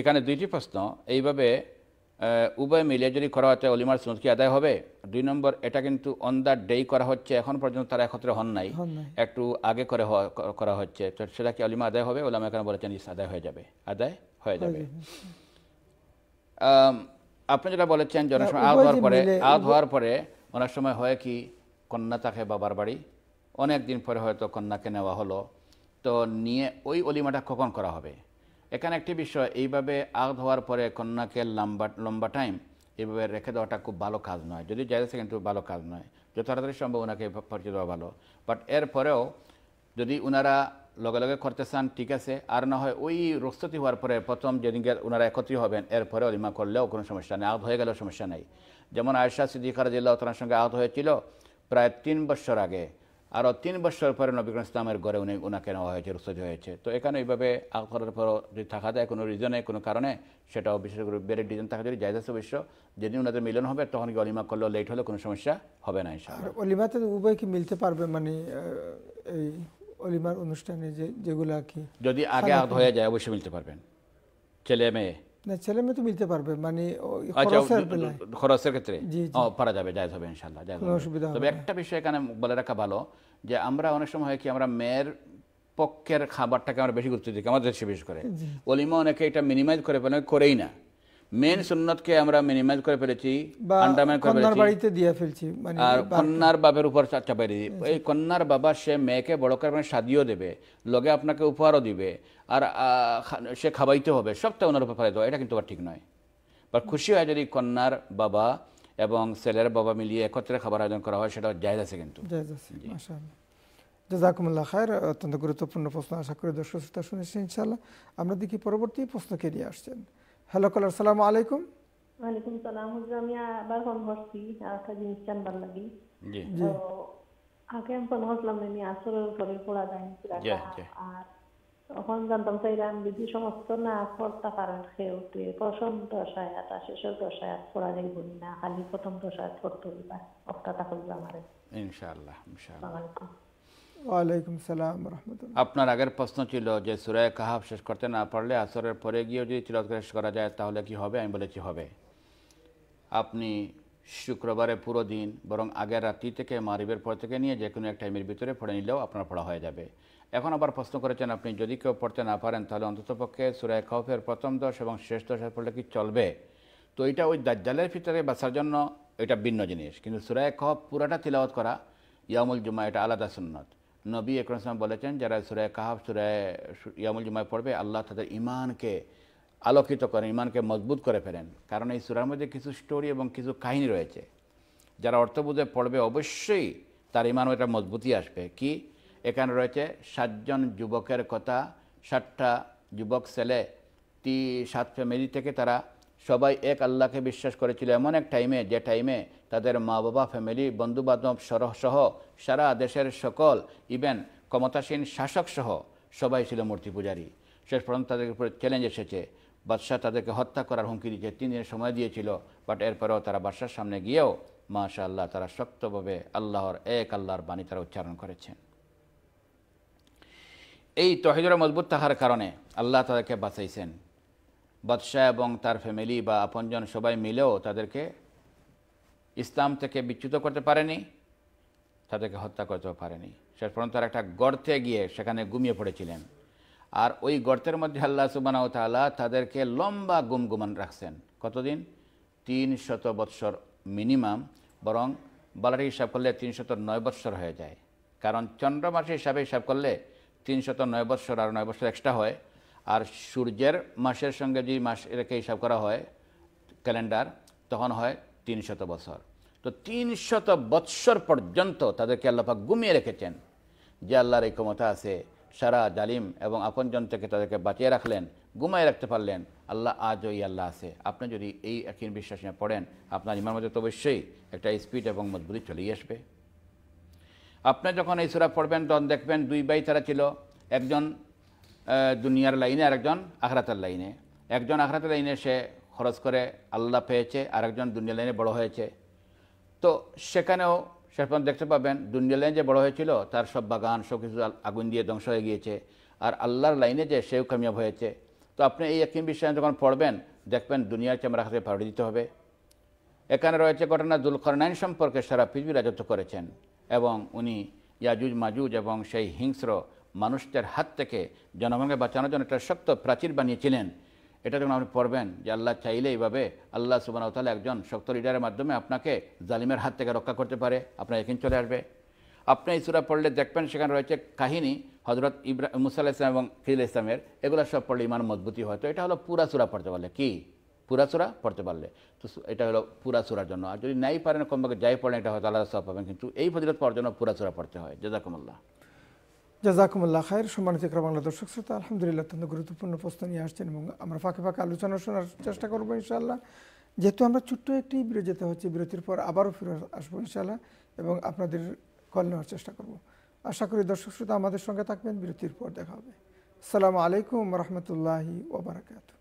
এখানে দুইটি প্রশ্ন এইভাবে উভয় মিলিয়ে যদি করা হচ্ছে অলিমার সুন্দর কি আদায় হবে দুই নম্বর এটা কিন্তু অন দ্য ডেই করা হচ্ছে এখন পর্যন্ত তারা একত্রে হন নাই একটু আগে করে করা হচ্ছে তো সেটা কি অলিমা আদায় হবে ওলামা এখানে বলেছেন আদায় হয়ে যাবে আদায় হয়ে যাবে আপনি যেটা বলেছেন জনসময় আধ হওয়ার পরে আধ হওয়ার পরে অনেক সময় হয় কি কন্যা থাকে বাবার বাড়ি অনেক দিন পরে হয়তো কন্যাকে নেওয়া হলো তো নিয়ে ওই অলিমাটা কখন করা হবে এখানে একটি বিষয় এইভাবে আগ হওয়ার পরে কন্যাকে লম্বা লম্বা টাইম এইভাবে রেখে দেওয়াটা খুব ভালো কাজ নয় যদি যাইতেছে কিন্তু ভালো কাজ নয় যত তাড়াতাড়ি সম্ভব ওনাকে পরিচয় দেওয়া ভালো বাট এরপরেও যদি ওনারা লগে লগে করতে চান ঠিক আছে আর না হয় ওই রস্ততি হওয়ার পরে প্রথম যেদিনকে ওনারা একত্রিত হবেন এরপরে অলিমা করলেও কোনো সমস্যা নেই আহত হয়ে গেলেও সমস্যা নেই যেমন আয়সা সিদ্দিকার জেলা ওনার সঙ্গে আহত হয়েছিল প্রায় তিন বছর আগে আরও তিন বছর পরে নবীকরণ ইসলামের গড়ে উনি ওনাকে নেওয়া হয়েছে রুসজ হয়েছে তো এখানে এইভাবে করার পর যদি থাকা যায় কোনো রিজনে কোনো কারণে সেটাও বিশেষ করে বেড়ে ডিজন থাকা যদি জায়গা অবশ্য যেদিন ওনাদের মিলন হবে তখন কি অলিমা করলেও লেট হলে কোনো সমস্যা হবে না আর অলিমাতে উভয় কি মিলতে পারবে মানে এই অলিমার অনুষ্ঠানে যে যেগুলো কি যদি আগে আগ হয়ে যায় অবশ্যই মিলতে পারবেন ছেলে মেয়ে না ছেলে মেয়ে তো মিলতে পারবে মানে আচ্ছা, খরচের ক্ষেত্রে পারা যাবে জায়জ হবে ইনশাল্লাহ অসুবিধা তবে একটা বিষয় এখানে বলে রাখা ভালো যে আমরা অনেক সময় হয় কি আমরা মেয়ের পক্ষের খাবারটাকে আমরা বেশি গুরুত্ব দিই আমাদের দেশে বিশেষ করে অলিমা অনেকে এটা মিনিমাইজ করে ফেলে করেই না মেন সুন্নতকে আমরা মিনিমাইজ করে ফেলেছি আন্ডারমাইন করে ফেলেছি বাড়িতে দিয়ে ফেলছি মানে আর কন্যার বাবার উপর চাপাই দিয়েছি এই কন্যার বাবা সে মেয়েকে বড় করে মানে সাদিও দেবে লগে আপনাকে উপহারও দিবে আর সে খাবাইতে হবে সবটা ওনার উপর ফেলে দেওয়া এটা কিন্তু ঠিক নয় বা খুশি হয় যদি কন্যার বাবা এবং ছেলের বাবা মিলিয়ে একত্রে খাবার আয়োজন করা হয় সেটা জায়জ আছে কিন্তু জাজাকুমুল্লাহ খায়ের অত্যন্ত গুরুত্বপূর্ণ প্রশ্ন আশা করি দর্শক শ্রোতা শুনেছি ইনশাল্লাহ আমরা দেখি পরবর্তী প্রশ্ন কে নিয়ে আসছেন হ্যালো কলার সালাম আলাইকুম ওয়ালাইকুম সালাম আমি আবার ফোন করছি জিনিস জানবার লাগি জি আগে আমি ফোন করলাম আমি আর তখন জানতাম চাইলাম যদি সমস্ত না করতে পারার খেয়ে উঠে প্রথম দশায় আর শেষের দশায় পড়া যাইব না খালি প্রথম দশায় করতে হইবা অপ্তাহ করবে ইনশাআল্লাহ ইনশাআল্লাহ আপনার আগের প্রশ্ন ছিল যে সুরায় কাহাব শেষ করতে না পারলে আসরের পরে গিয়েও যদি তিলত শেষ করা যায় তাহলে কি হবে আমি বলেছি হবে আপনি শুক্রবারে পুরো দিন বরং আগের রাত্রি থেকে মারিবের পর থেকে নিয়ে যে কোনো এক টাইমের ভিতরে পড়ে নিলেও আপনার পড়া হয়ে যাবে এখন আবার প্রশ্ন করেছেন আপনি যদি কেউ পড়তে না পারেন তাহলে অন্ততপক্ষে সুরায় কাহফের প্রথম দশ এবং শেষ দশ পড়লে কি চলবে তো এটা ওই দাজ্জালের ভিতরে বাঁচার জন্য এটা ভিন্ন জিনিস কিন্তু সুরায় কহ পুরাটা তিলাওয়াত করা ইয়ামুল জুমা এটা আলাদা সুন্নত নবী একরম বলেছেন যারা সুরায় কাহাব সুরায় ইয়ামুল জুমায় পড়বে আল্লাহ তাদের ইমানকে আলোকিত করেন ইমানকে মজবুত করে ফেলেন কারণ এই সুরার মধ্যে কিছু স্টোরি এবং কিছু কাহিনী রয়েছে যারা অর্থ বুঝে পড়বে অবশ্যই তার ইমান একটা মজবুতি আসবে কি এখানে রয়েছে সাতজন যুবকের কথা ষাটটা যুবক ছেলে তি সাত ফ্যামিলি থেকে তারা সবাই এক আল্লাহকে বিশ্বাস করেছিল এমন এক টাইমে যে টাইমে তাদের মা বাবা ফ্যামিলি বন্ধুবান্ধব সহ সারা দেশের সকল ইভেন ক্ষমতাসীন শাসক সহ সবাই ছিল মূর্তি পূজারি শেষ পর্যন্ত তাদের উপরে চ্যালেঞ্জ এসেছে বাদশাহ তাদেরকে হত্যা করার হুমকি দিয়েছে তিন দিনের সময় দিয়েছিল বাট এরপরেও তারা বাদশার সামনে গিয়েও মাশা আল্লাহ তারা শক্তভাবে আল্লাহর এক আল্লাহর বাণী তারা উচ্চারণ করেছেন এই তহিদরা মজবুত থাকার কারণে আল্লাহ তাদেরকে বাঁচাইছেন বাদশাহ এবং তার ফ্যামিলি বা আপনজন সবাই মিলেও তাদেরকে ইসলাম থেকে বিচ্যুত করতে পারেনি তাদেরকে হত্যা করতেও পারেনি শেষ পর্যন্ত তারা একটা গর্তে গিয়ে সেখানে ঘুমিয়ে পড়েছিলেন আর ওই গর্তের মধ্যে আল্লাহ সুবানাউ তালা তাদেরকে লম্বা গুম গুমান রাখছেন কতদিন তিন শত বৎসর মিনিমাম বরং বালারি হিসাব করলে তিন শত নয় বৎসর হয়ে যায় কারণ চন্দ্রমাসে হিসাবে হিসাব করলে তিন শত নয় বৎসর আর নয় বৎসর এক্সট্রা হয় আর সূর্যের মাসের সঙ্গে যদি মাস এটাকে হিসাব করা হয় ক্যালেন্ডার তখন হয় তিন শত বছর তো তিন শত বৎসর পর্যন্ত তাদেরকে আল্লাপাক গুমিয়ে রেখেছেন যে আল্লাহর এই ক্ষমতা আছে সারা জালিম এবং আপনজন থেকে তাদেরকে বাঁচিয়ে রাখলেন ঘুমায় রাখতে পারলেন আল্লাহ আজও ই আল্লাহ আছে আপনি যদি এই একই বিশ্বাস নিয়ে পড়েন আপনার ইমার মধ্যে তো অবশ্যই একটা স্পিড এবং মজবুতি চলেই আসবে আপনি যখন এই সুরা পড়বেন তখন দেখবেন দুই বাই তারা ছিল একজন দুনিয়ার লাইনে আরেকজন আখরাতার লাইনে একজন আখরাতার লাইনে সে খরচ করে আল্লাহ পেয়েছে আরেকজন দুনিয়া লাইনে বড় হয়েছে তো সেখানেও সেরকম দেখতে পাবেন দুনিয়া লাইনে যে বড় হয়েছিল তার সব বাগান সব কিছু আগুন দিয়ে ধ্বংস হয়ে গিয়েছে আর আল্লাহর লাইনে যে সেও কামিয়াব হয়েছে তো আপনি এই একই বিষয়ে যখন পড়বেন দেখবেন দুনিয়ার চেমরা হাতে ভাড়ি দিতে হবে এখানে রয়েছে ঘটনা দুলকরনাইন সম্পর্কে সারা পৃথিবী রাজত্ব করেছেন এবং উনি ইয়াজুজ মাজুজ এবং সেই হিংস্র মানুষদের হাত থেকে জনগণকে বাঁচানোর জন্য একটা শক্ত প্রাচীর বানিয়েছিলেন এটা যখন আপনি পড়বেন যে আল্লাহ চাইলে এইভাবে আল্লাহ সুবাহ তাহলে একজন শক্ত লিডারের মাধ্যমে আপনাকে জালিমের হাত থেকে রক্ষা করতে পারে আপনার একদিন চলে আসবে আপনি এই সুরা পড়লে দেখবেন সেখানে রয়েছে কাহিনী হজরত ইব্রা মুসাল্লাহ ইসলাম এবং খিল ইসলামের এগুলো সব পড়লে ইমান মজবুতি হয় তো এটা হলো পুরা সুরা পড়তে পারলে কী পুরা সুরা পড়তে পারলে তো এটা হলো পুরা সুরার জন্য আর যদি নাই পারেন কমবাকে যাই পড়েন এটা হয়তো আল্লাহ সব পাবেন কিন্তু এই ফজরত পড়ার জন্য পুরা সুরা পড়তে হয় জাজাকুমুল্লাহ জাজাকুমুল্লাহ খায়ের সম্মানিত বাংলা দর্শক শ্রোতা আলহামদুলিল্লাহ অত্যন্ত গুরুত্বপূর্ণ প্রশ্ন নিয়ে আসছেন এবং আমরা ফাঁকে ফাঁকে আলোচনা শোনার চেষ্টা করবো ইনশাল্লাহ যেহেতু আমরা ছোট্ট একটি যেতে হচ্ছে বিরতির পর আবারও ফিরে আসবো ইনশাল্লাহ এবং আপনাদের কল নেওয়ার চেষ্টা করব আশা করি দর্শক শ্রোতা আমাদের সঙ্গে থাকবেন বিরতির পর দেখা হবে আসসালামু আলাইকুম রহমতুল্লাহি ওবরাকাতু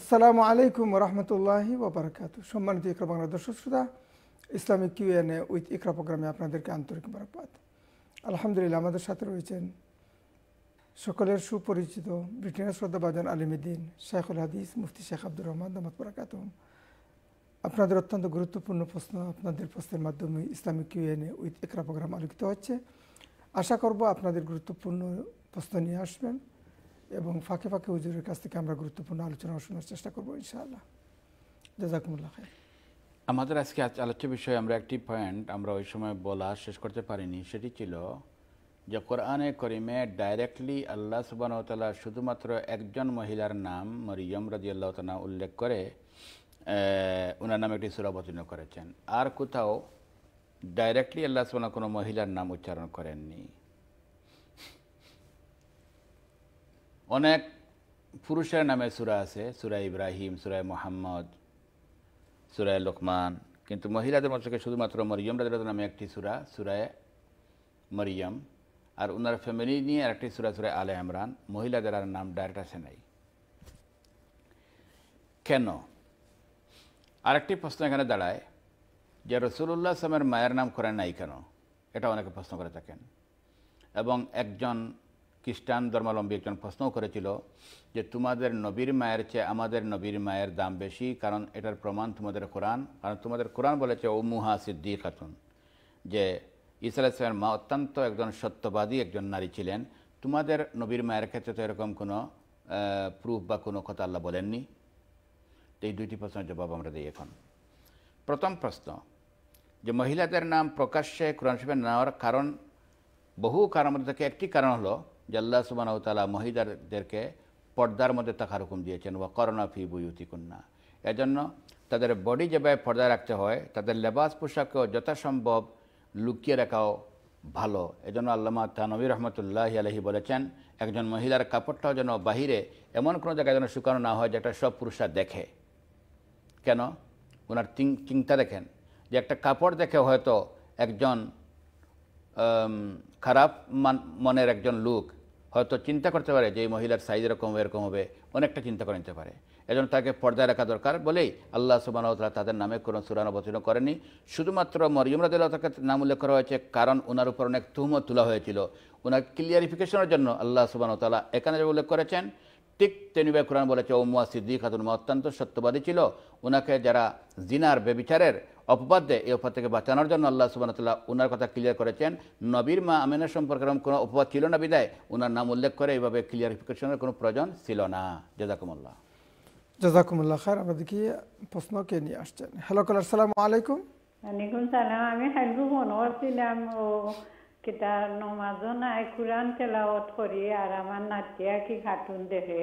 আসসালামু আলাইকুম রহমতুল্লাহি ওবরাকাত সম্মানিত ইকরা বাংলা দর্শক শ্রোতা ইসলামিক কিউএনএ উইথ ইকরা প্রোগ্রামে আপনাদেরকে আন্তরিক বারাবাদ আলহামদুলিল্লাহ আমাদের সাথে রয়েছেন সকলের সুপরিচিত ব্রিটেনের শ্রদ্ধাবাজন আলিমুদ্দিন শেখুল হাদিস মুফতি শেখ আব্দুর রহমান দামাত বরাকাত আপনাদের অত্যন্ত গুরুত্বপূর্ণ প্রশ্ন আপনাদের প্রশ্নের মাধ্যমে Islamic Q and A with Iqra program আলোকিত হচ্ছে আশা করব আপনাদের গুরুত্বপূর্ণ প্রশ্ন নিয়ে আসবেন এবং ফাঁকে ফাঁকে হুজুরের কাছ থেকে আমরা গুরুত্বপূর্ণ আলোচনা শোনার চেষ্টা করবো ইনশাআল্লাহ জাজাকুমুল্লাহ খাই আমাদের আজকে আলোচ্য বিষয়ে আমরা একটি পয়েন্ট আমরা ওই সময় বলা শেষ করতে পারিনি সেটি ছিল যে কোরআনে করিমে ডাইরেক্টলি আল্লাহ তালা শুধুমাত্র একজন মহিলার নাম মরিয়ম রাজি আল্লাহ তালা উল্লেখ করে ওনার নামে একটি সুরাবতীর্ণ করেছেন আর কোথাও ডাইরেক্টলি আল্লাহ সুবান কোনো মহিলার নাম উচ্চারণ করেননি অনেক পুরুষের নামে সুরা আছে সুরা ইব্রাহিম সুরায় মোহাম্মদ সুরায় লোকমান কিন্তু মহিলাদের মধ্যে শুধুমাত্র মরিয়ম রাজার নামে একটি সুরা সুরায় মরিয়ম আর ওনার ফ্যামিলি নিয়ে আরেকটি সুরা সুরায় আলে আমরান মহিলাদের আর নাম ডাইরেক্ট আসে নাই কেন আরেকটি প্রশ্ন এখানে দাঁড়ায় যে রসুল্লাহ সামের মায়ের নাম করেন নাই কেন এটা অনেকে প্রশ্ন করে থাকেন এবং একজন খ্রিস্টান ধর্মাবলম্বী একজন প্রশ্ন করেছিল যে তোমাদের নবীর মায়ের চেয়ে আমাদের নবীর মায়ের দাম বেশি কারণ এটার প্রমাণ তোমাদের কোরআন কারণ তোমাদের কোরআন বলেছে ও মুহা সিদ্দিক খাতুন যে ইসা ইসলামের মা অত্যন্ত একজন সত্যবাদী একজন নারী ছিলেন তোমাদের নবীর মায়ের ক্ষেত্রে তো এরকম কোনো প্রুফ বা কোনো কথা আল্লাহ বলেননি এই দুইটি প্রশ্নের জবাব আমরা দিই এখন প্রথম প্রশ্ন যে মহিলাদের নাম প্রকাশ্যে কোরআন শরীফের নেওয়ার কারণ বহু কারণ থেকে একটি কারণ হলো যে আল্লাহ সুবানাউতালা মহিলাদেরকে পর্দার মধ্যে থাকার হুকুম দিয়েছেন ওয়া করোনা ফি বুয়ুতি কন্যা এজন্য তাদের বডি যেভাবে পর্দায় রাখতে হয় তাদের লেবাস পোশাককেও যথাসম্ভব লুকিয়ে রাখাও ভালো এজন্য আল্লামা তানবী রহমতুল্লাহি আলহি বলেছেন একজন মহিলার কাপড়টাও যেন বাহিরে এমন কোনো জায়গায় যেন শুকানো না হয় যেটা সব পুরুষরা দেখে কেন ওনার চিন্তা দেখেন যে একটা কাপড় দেখে হয়তো একজন খারাপ মনের একজন লোক হয়তো চিন্তা করতে পারে যে এই মহিলার সাইজ এরকম এরকম হবে অনেকটা চিন্তা করে নিতে পারে এজন্য তাকে পর্দায় রাখা দরকার বলেই আল্লাহ সুবাহতলা তাদের নামে কোনো সুরান অবতীর্ণ করেনি শুধুমাত্র মরিয়ম তাকে নাম উল্লেখ করা হয়েছে কারণ ওনার উপর অনেক তুহম তোলা হয়েছিল ওনার ক্লিয়ারিফিকেশনের জন্য আল্লাহ তালা এখানে যে উল্লেখ করেছেন ঠিক তেনিবাই কোরআন বলেছে ওমুয়া সিদ্দিক খাতুন অত্যন্ত সত্যবাদী ছিল ওনাকে যারা জিনার বেবিচারের অপবাদ দেয় এই অপবাদ থেকে বাঁচানোর জন্য আল্লাহ সুবাহতাল্লাহ উনার কথা ক্লিয়ার করেছেন নবীর মা আমিনা সম্পর্কে এরকম কোনো অপবাদ ছিল না বিদায় উনার নাম উল্লেখ করে এইভাবে ক্লিয়ারিফিকেশনের কোনো প্রয়োজন ছিল না জাজাকুমুল্লাহ জাজাকুমুল্লাহ খার আমরা দেখি প্রশ্ন কে নিয়ে আসছেন হ্যালো কালার সালাম আলাইকুম ওয়ালাইকুম সালাম আমি হাইলু মনোহর ছিলাম ও কিতা নমাজও নাই কোরআন তেলাওয়াত করি আর আমার নাতিয়া কি খাটুন দেখে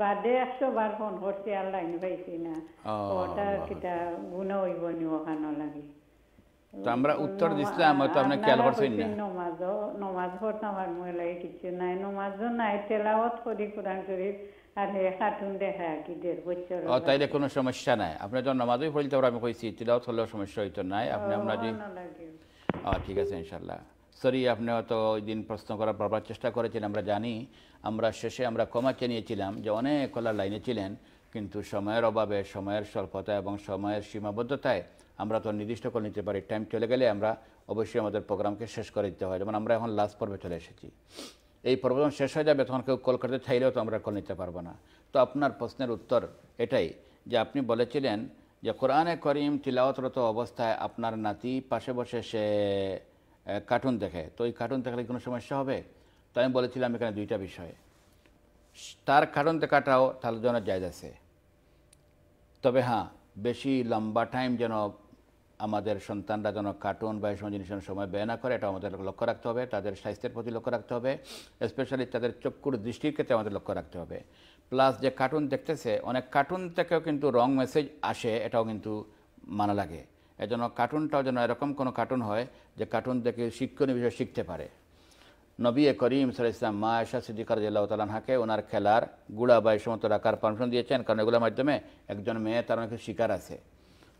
বাদে বার ফোন করছি আর লাইন পাইছি না ওটা কিটা হইব নি তো আমরা উত্তর দিছিলাম আপনি করছেন না নমাজ নমাজ পড়তাম আর মই কিছু নাই নমাজ নাই তেলাওয়াত করি কোরআন শরীফ কোনো সমস্যা নাই আপনি যখন নমাজই আমি কইছি তেলাওয়াত সমস্যা হইতো নাই আপনি আমরা ঠিক আছে ইনশাল্লাহ সরি আপনি হয়তো ওই দিন প্রশ্ন করার বারবার চেষ্টা করেছেন আমরা জানি আমরা শেষে আমরা ক্ষমা চেনিয়েছিলাম নিয়েছিলাম যে অনেক কলার লাইনে ছিলেন কিন্তু সময়ের অভাবে সময়ের স্বল্পতা এবং সময়ের সীমাবদ্ধতায় আমরা তো নির্দিষ্ট করে নিতে পারি টাইম চলে গেলে আমরা অবশ্যই আমাদের প্রোগ্রামকে শেষ করে দিতে হয় যেমন আমরা এখন লাস্ট পর্বে চলে এসেছি এই পর্ব যখন শেষ হয়ে যাবে তখন কেউ কল করতে চাইলেও তো আমরা কল নিতে পারবো না তো আপনার প্রশ্নের উত্তর এটাই যে আপনি বলেছিলেন যে কোরআনে করিম তিলাওয়াতরত অবস্থায় আপনার নাতি পাশে বসে সে কার্টুন দেখে তো এই কার্টুন দেখালে কোনো সমস্যা হবে তো আমি বলেছিলাম এখানে দুইটা বিষয় তার কার্টুন দেখাটাও তাহলে যেন জায়গা আছে তবে হ্যাঁ বেশি লম্বা টাইম যেন আমাদের সন্তানরা যেন কার্টুন বা এই সময় জিনিসের সময় ব্যয় না করে এটা আমাদের লক্ষ্য রাখতে হবে তাদের স্বাস্থ্যের প্রতি লক্ষ্য রাখতে হবে স্পেশালি তাদের চক্ষুর দৃষ্টির ক্ষেত্রে আমাদের লক্ষ্য রাখতে হবে প্লাস যে কার্টুন দেখতেছে অনেক কার্টুন থেকেও কিন্তু রং মেসেজ আসে এটাও কিন্তু মানা লাগে এজন্য কার্টুনটাও যেন এরকম কোনো কার্টুন হয় যে কার্টুন থেকে শিক্ষণীয় বিষয় শিখতে পারে নবী এ করিম সাল ইসলাম মা আয়সা সিদ্দিকার জিল্লাহ তালাহাকে ওনার খেলার গুড়া বা এই সমস্ত রাখার পারমিশন দিয়েছেন কারণ এগুলোর মাধ্যমে একজন মেয়ে তার অনেক শিকার আছে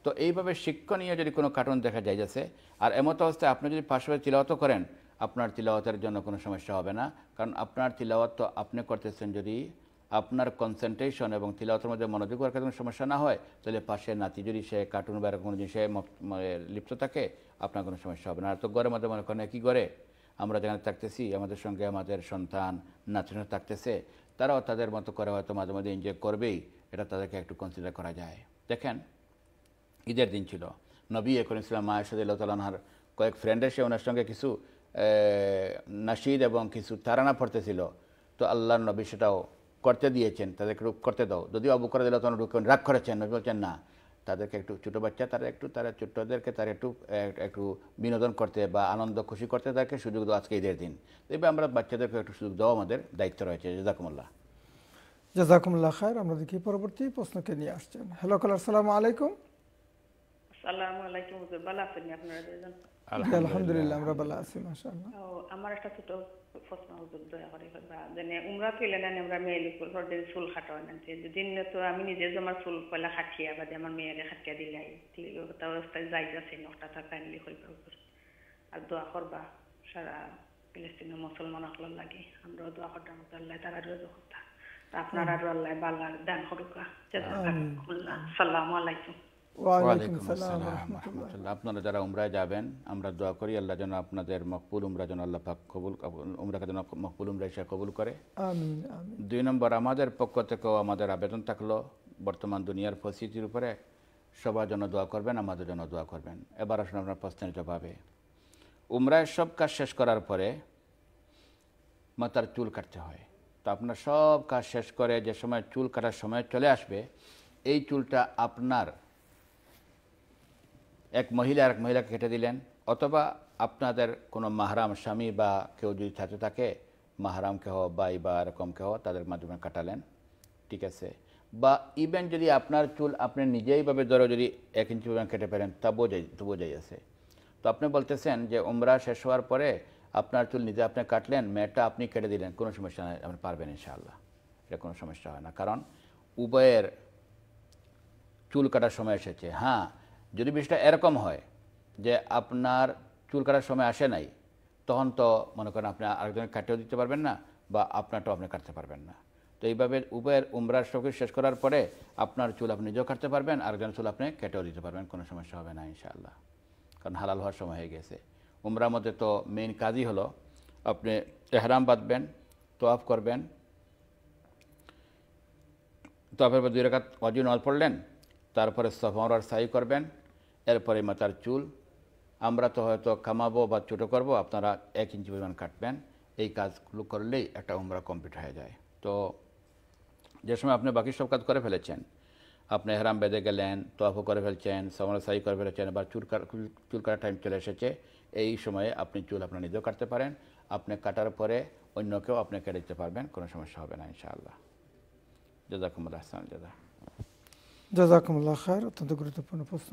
তো এইভাবে শিক্ষণীয় যদি কোনো কার্টুন দেখা যায় যাচ্ছে আর এমতো অবস্থায় আপনি যদি পাশাপাশি তিলাওয়াত করেন আপনার তিলাওয়াতের জন্য কোনো সমস্যা হবে না কারণ আপনার তিলাওয়াত তো আপনি করতেছেন যদি আপনার কনসেন্ট্রেশন এবং তিলাওয়াতের মধ্যে মনোযোগ রাখার কোনো সমস্যা না হয় তাহলে পাশে নাতি যদি সে কার্টুন বা কোনো জিনিসে লিপ্ত থাকে আপনার কোনো সমস্যা হবে না আর তো ঘরের মধ্যে মনে করেন কী করে আমরা যেখানে থাকতেছি আমাদের সঙ্গে আমাদের সন্তান নাতিনা থাকতেছে তারাও তাদের মতো করে হয়তো মাঝে মাঝে এনজয় করবেই এটা তাদেরকে একটু কনসিডার করা যায় দেখেন ঈদের দিন ছিল নবী এখন ইসলাম সাথে তালানহার কয়েক ফ্রেন্ড এসে ওনার সঙ্গে কিছু নাসিদ এবং কিছু তারানা পড়তেছিল তো আল্লাহ নবী সেটাও করতে দিয়েছেন তাদেরকে করতে দাও যদিও অবু করে দিলে তখন ঢুকে রাগ করেছেন বলছেন না তাদেরকে একটু ছোটো বাচ্চা তারা একটু তারা ছোট্টদেরকে তারা একটু একটু বিনোদন করতে বা আনন্দ খুশি করতে তাদেরকে সুযোগ দেওয়া আজকে ঈদের দিন এইভাবে আমরা বাচ্চাদেরকে একটু সুযোগ দেওয়া আমাদের দায়িত্ব রয়েছে জাজাকুমুল্লাহ জাজাকুমুল্লাহ খায়ের আমরা দেখি পরবর্তী প্রশ্নকে নিয়ে আসছেন হ্যালো কাল সালাম আলাইকুম আসসালামু আলাইকুম আলহামদুলিল্লাহ আমরা ভালো আছি মাসা আমার একটা ছোট ফসমাহুজুর দয়া করে বা যেনে উমরা ফেলে নেন আমরা চুল খাটো নানছে যেদিন আমি নিজে জমার চুল পয়লা খাটিয়া বাদে আমার মেয়েরে খাটিয়া দিলাই যাই যাচ্ছে নকটা তা কাইন্ডলি হইবা উপর আর দোয়া করবা সারা ফিলিস্তিনের লাগে আমরাও দোয়া করতাম আল্লাহ তারা রোজ করতাম আপনারা আল্লাহ বাল্লার দান করুকা আলাইকুম আপনারা যারা উমরায় যাবেন আমরা দোয়া করি আল্লাহ যেন আপনাদের মকবুল উমরা যেন আল্লাহ কবুল উমরাকে যেন মকবুল উমরা হিসেবে কবুল করে দুই নম্বর আমাদের পক্ষ থেকেও আমাদের আবেদন থাকলো বর্তমান দুনিয়ার পরিস্থিতির উপরে সবার জন্য দোয়া করবেন আমাদের জন্য দোয়া করবেন এবার আসুন আপনার প্রশ্নের জবাবে উমরায় সব কাজ শেষ করার পরে মাতার চুল কাটতে হয় তো আপনার সব কাজ শেষ করে যে সময় চুল কাটার সময় চলে আসবে এই চুলটা আপনার এক মহিলা এক মহিলাকে কেটে দিলেন অথবা আপনাদের কোনো মাহারাম স্বামী বা কেউ যদি সাথে থাকে মাহারাম কেহ বাই বা এরকম কেহ তাদের মাধ্যমে কাটালেন ঠিক আছে বা ইভেন যদি আপনার চুল আপনি নিজেইভাবে ধরো যদি এক ইঞ্চি কেটে ফেলেন তা বোঝাই বোঝাই আছে তো আপনি বলতেছেন যে ওমরা শেষ হওয়ার পরে আপনার চুল নিজে আপনি কাটলেন মেয়েটা আপনি কেটে দিলেন কোনো সমস্যা নয় আপনি পারবেন ইনশাআল্লাহ এটা কোনো সমস্যা হয় না কারণ উভয়ের চুল কাটার সময় এসেছে হ্যাঁ যদি বিষয়টা এরকম হয় যে আপনার চুল কাটার সময় আসে নাই তখন তো মনে করেন আপনি আরেকজনকে কাটিয়েও দিতে পারবেন না বা আপনারটাও আপনি কাটতে পারবেন না তো এইভাবে উভয়ের উমরার সবকিছু শেষ করার পরে আপনার চুল আপনি নিজেও কাটতে পারবেন আরেকজনের চুল আপনি কেটেও দিতে পারবেন কোনো সমস্যা হবে না ইনশাআল্লাহ কারণ হালাল হওয়ার সময় হয়ে গেছে উমরার মধ্যে তো মেইন কাজই হলো আপনি এহরাম বাঁধবেন তোয়াফ করবেন তোয়াফের পর দুই রেখা অজিন পড়লেন তারপরে সফর সাই করবেন এরপরে মাথার চুল আমরা তো হয়তো কামাবো বা ছোটো করবো আপনারা এক ইঞ্চি পরিমাণ কাটবেন এই কাজগুলো করলেই একটা উমরা কমপ্লিট হয়ে যায় তো যে সময় আপনি বাকি সব কাজ করে ফেলেছেন আপনি হেরাম বেঁধে গেলেন তোয়াফো করে ফেলছেন সাই করে ফেলেছেন বা চুল চুল কাটার টাইম চলে এসেছে এই সময়ে আপনি চুল আপনার নিজেও কাটতে পারেন আপনি কাটার পরে অন্য কেউ আপনি কেটে দিতে পারবেন কোনো সমস্যা হবে না ইনশাআল্লাহ জাজাকুমুল্লাহ আসসালাম জাদা জাজাকুমুল্লাহ খায়ের অত্যন্ত গুরুত্বপূর্ণ প্রশ্ন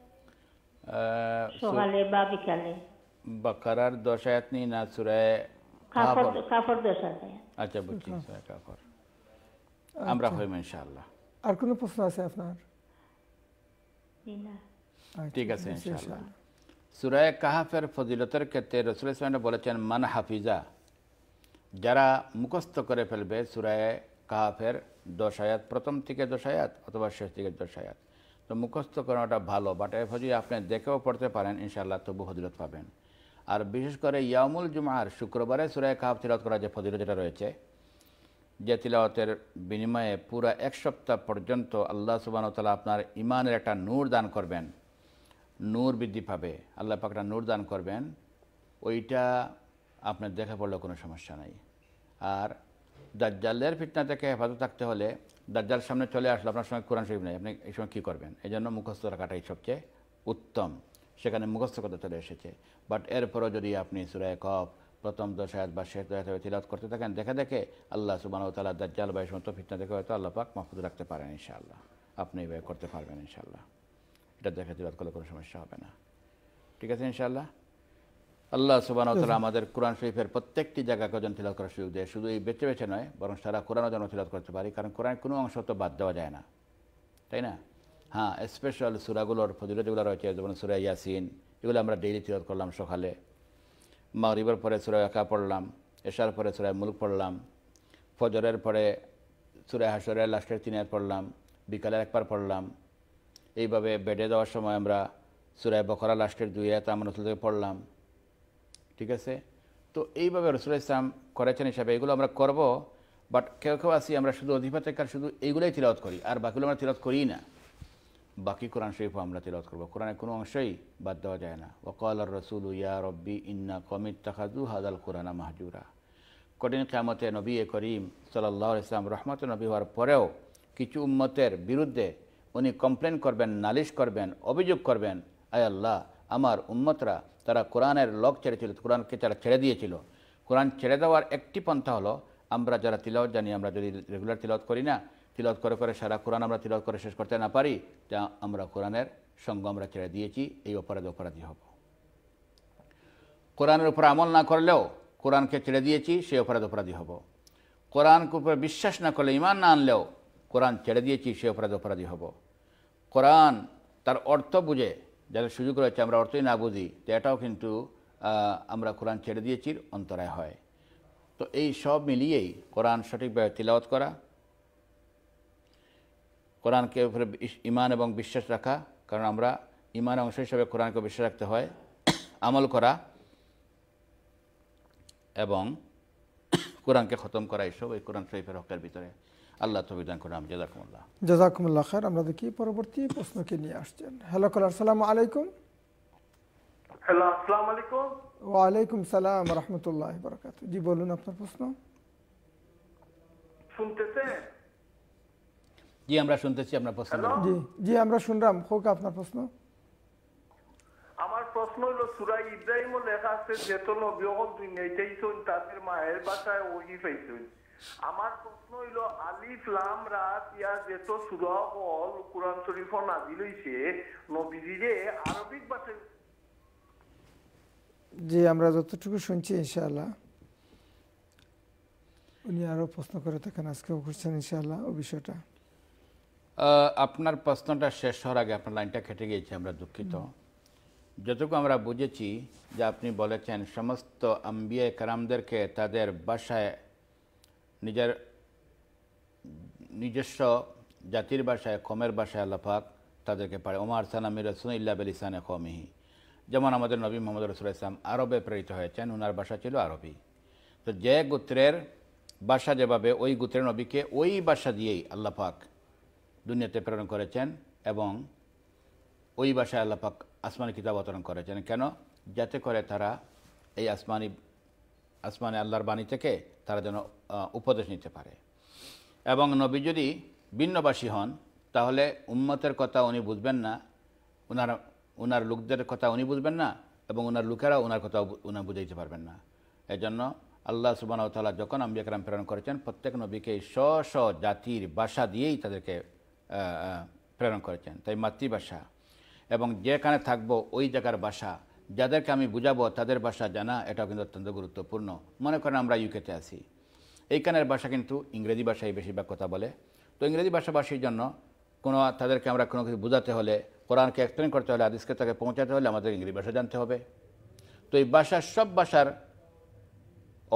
সকালে বা বিকালে বাকারার নেই না সুরায় কাফর আচ্ছা বুঝছি হ্যাঁ। সুরায় কাফর আমরা আচ্ছা। হইব ইনশাআল্লাহ আর কোনো প্রশ্ন আছে আপনার আচ্ছা, ঠিক আছে ইনশাআল্লাহ সুরায় কাহাফের ফজিলতের ক্ষেত্রে রসুল ইসলাম বলেছেন মান হাফিজা যারা মুখস্থ করে ফেলবে সুরায় কাহাফের দশায়াত প্রথম থেকে দশায়াত অথবা শেষ থেকে দশায়াত তো মুখস্থ করাটা ভালো বাট এরপর যদি আপনি দেখেও পড়তে পারেন ইনশাআল্লাহ তবু হজরত পাবেন আর বিশেষ করে ইয়ামুল জুমার শুক্রবারে সুরায় কাহাব তিলত করা যে ফজিল যেটা রয়েছে যে তিলাওয়াতের বিনিময়ে পুরা এক সপ্তাহ পর্যন্ত আল্লাহ সুবাহতালা আপনার ইমানের একটা নূর দান করবেন নূর বৃদ্ধি পাবে আল্লাহ পাকটা নূর দান করবেন ওইটা আপনার দেখা পড়লে কোনো সমস্যা নাই আর দাজ্জালের ফিটনা থেকে হেফাজত থাকতে হলে দাজ্জাল সামনে চলে আসলো আপনার সঙ্গে কোরআন শরীফ নেই আপনি এই সময় কী করবেন এই জন্য মুখস্থ রাখাটাই সবচেয়ে উত্তম সেখানে মুখস্থ কথা চলে এসেছে বাট এরপরও যদি আপনি সুরায় কপ প্রথম দশায়াত বা শেষ দশায় তিলাত করতে থাকেন দেখে দেখে আল্লাহ ও তালা দাজ্জাল বা সমস্ত ফিটনা দেখে হয়তো আল্লাহ পাক মাহফুজ রাখতে পারেন ইনশাআল্লাহ আপনি এইভাবে করতে পারবেন ইনশাআল্লাহ এটা দেখে তিলাত করলে কোনো সমস্যা হবে না ঠিক আছে ইনশাআল্লাহ আল্লাহ সুবান আমাদের কোরআন শরীফের প্রত্যেকটি জায়গা কজন তিলত করার সুযোগ দেয় শুধু এই বেছে বেছে নয় বরং সারা কোরআন যেন তিলত করতে পারি কারণ কোরআন কোনো অংশ তো বাদ দেওয়া যায় না তাই না হ্যাঁ স্পেশাল সুরাগুলোর ফজিলত যেগুলো রয়েছে যেমন সুরা ইয়াসিন এগুলো আমরা ডেইলি তিলত করলাম সকালে মাগরিবের পরে সুরা একা পড়লাম এশার পরে সুরায় মুলক পড়লাম ফজরের পরে সুরায় হাসরের লাস্টের তিনের পড়লাম বিকালে একবার পড়লাম এইভাবে বেডে যাওয়ার সময় আমরা সুরায় বকরা লাস্টের দুই এত আমরা পড়লাম ঠিক আছে তো এইভাবে রসুল ইসলাম করেছেন হিসাবে এগুলো আমরা করব বাট কেউ কেউ আসি আমরা শুধু অধিপাতেকার শুধু এইগুলোই তিলত করি আর বাকিগুলো আমরা তিলত করি না বাকি কোরআন শরীফও আমরা তিলত করবো কোরআনের কোনো অংশই বাদ দেওয়া যায় না ওকাল আর রসুল ইয়া রব্বি ইন্না কমিত তাকাজু হাদাল কোরআনা মাহজুরা কঠিন কেয়ামতে নবী এ করিম সাল্লাহ ইসলাম রহমত নবী হওয়ার পরেও কিছু উম্মতের বিরুদ্ধে উনি কমপ্লেন করবেন নালিশ করবেন অভিযোগ করবেন আয় আল্লাহ আমার উম্মতরা তারা কোরআনের লক ছেড়েছিল কোরআনকে তারা ছেড়ে দিয়েছিল কোরআন ছেড়ে দেওয়ার একটি পন্থা হলো আমরা যারা তিলত জানি আমরা যদি রেগুলার তিলত করি না তিলত করে করে সারা কোরআন আমরা তিলত করে শেষ করতে না পারি তা আমরা কোরআনের সঙ্গ আমরা ছেড়ে দিয়েছি এই অপরাধে অপরাধী হব কোরআনের উপর আমল না করলেও কোরআনকে ছেড়ে দিয়েছি সেই অপরাধ অপরাধী হব কোরআনকে উপরে বিশ্বাস না করলে ইমান না আনলেও কোরআন ছেড়ে দিয়েছি সে অপরাধ অপরাধী হব কোরআন তার অর্থ বুঝে যাদের সুযোগ রয়েছে আমরা অর্থই না বুঝি তো এটাও কিন্তু আমরা কোরআন ছেড়ে দিয়েছির অন্তরায় হয় তো এই সব মিলিয়েই কোরআন সঠিকভাবে তিলাওয়াত করা কোরআনকে উপরে ইমান এবং বিশ্বাস রাখা কারণ আমরা ইমান অংশ হিসাবে কোরআনকে বিশ্বাস রাখতে হয় আমল করা এবং কোরআনকে খতম করা এসব এই কোরআন শরীফের হকের ভিতরে আল্লাহ তবিদান করে আমি জাজাকুমুল্লাহ জাজাকুমুল্লাহ খার আমরা দেখি পরবর্তী প্রশ্নকে নিয়ে আসছেন হ্যালো কলার সালাম আলাইকুম আমার প্রশ্ন হলো লেখা আছে যেত বাসায় আমার প্রশ্ন হইল আলিফ লাম রা ইয়া যেত সুরা হল কোরআন শরীফ নাজিল হইছে নবীজিরে আরবিক ভাষায় যে আমরা যতটুকু শুনছি ইনশাআল্লাহ উনি আরও প্রশ্ন করে থাকেন আজকেও করছেন ইনশাআল্লাহ ও বিষয়টা আপনার প্রশ্নটা শেষ হওয়ার আগে আপনার লাইনটা কেটে গিয়েছে আমরা দুঃখিত যতটুকু আমরা বুঝেছি যে আপনি বলেছেন সমস্ত আম্বিয়া কারামদেরকে তাদের বাসায় নিজের নিজস্ব জাতির ভাষায় খমের ভাষায় আল্লাপাক তাদেরকে পারে ওমার সালাম রসুন ইল্লা বেলিসানে খমিহি যেমন আমাদের নবী মোহাম্মদ রসুল ইসলাম আরবে প্রেরিত হয়েছেন ওনার ভাষা ছিল আরবি তো যে গোত্রের বাসা যেভাবে ওই গোত্রের নবীকে ওই বাসা দিয়েই আল্লাপাক দুনিয়াতে প্রেরণ করেছেন এবং ওই ভাষায় আল্লাপাক আসমানি কিতাব অতরণ করেছেন কেন যাতে করে তারা এই আসমানি আসমানে আল্লাহর বাণী থেকে তারা যেন উপদেশ নিতে পারে এবং নবী যদি ভিন্নবাসী হন তাহলে উম্মতের কথা উনি বুঝবেন না ওনার ওনার লোকদের কথা উনি বুঝবেন না এবং ওনার লোকেরা ওনার কথা উনার বুঝাইতে পারবেন না এজন্য আল্লাহ তালা যখন একরাম প্রেরণ করেছেন প্রত্যেক নবীকে স্ব স্ব জাতির ভাষা দিয়েই তাদেরকে প্রেরণ করেছেন তাই মাতৃভাষা এবং যেখানে থাকবো ওই জায়গার বাসা যাদেরকে আমি বুঝাবো তাদের ভাষা জানা এটাও কিন্তু অত্যন্ত গুরুত্বপূর্ণ মনে করেন আমরা ইউকেতে আছি এইখানের ভাষা কিন্তু ইংরেজি ভাষায় বেশিরভাগ কথা বলে তো ইংরেজি ভাষাভাষীর জন্য কোনো তাদেরকে আমরা কোনো কিছু বোঝাতে হলে কোরআনকে এক্সপ্লেন করতে হলে আদিসকে তাকে পৌঁছাতে হলে আমাদের ইংরেজি ভাষা জানতে হবে তো এই ভাষার সব ভাষার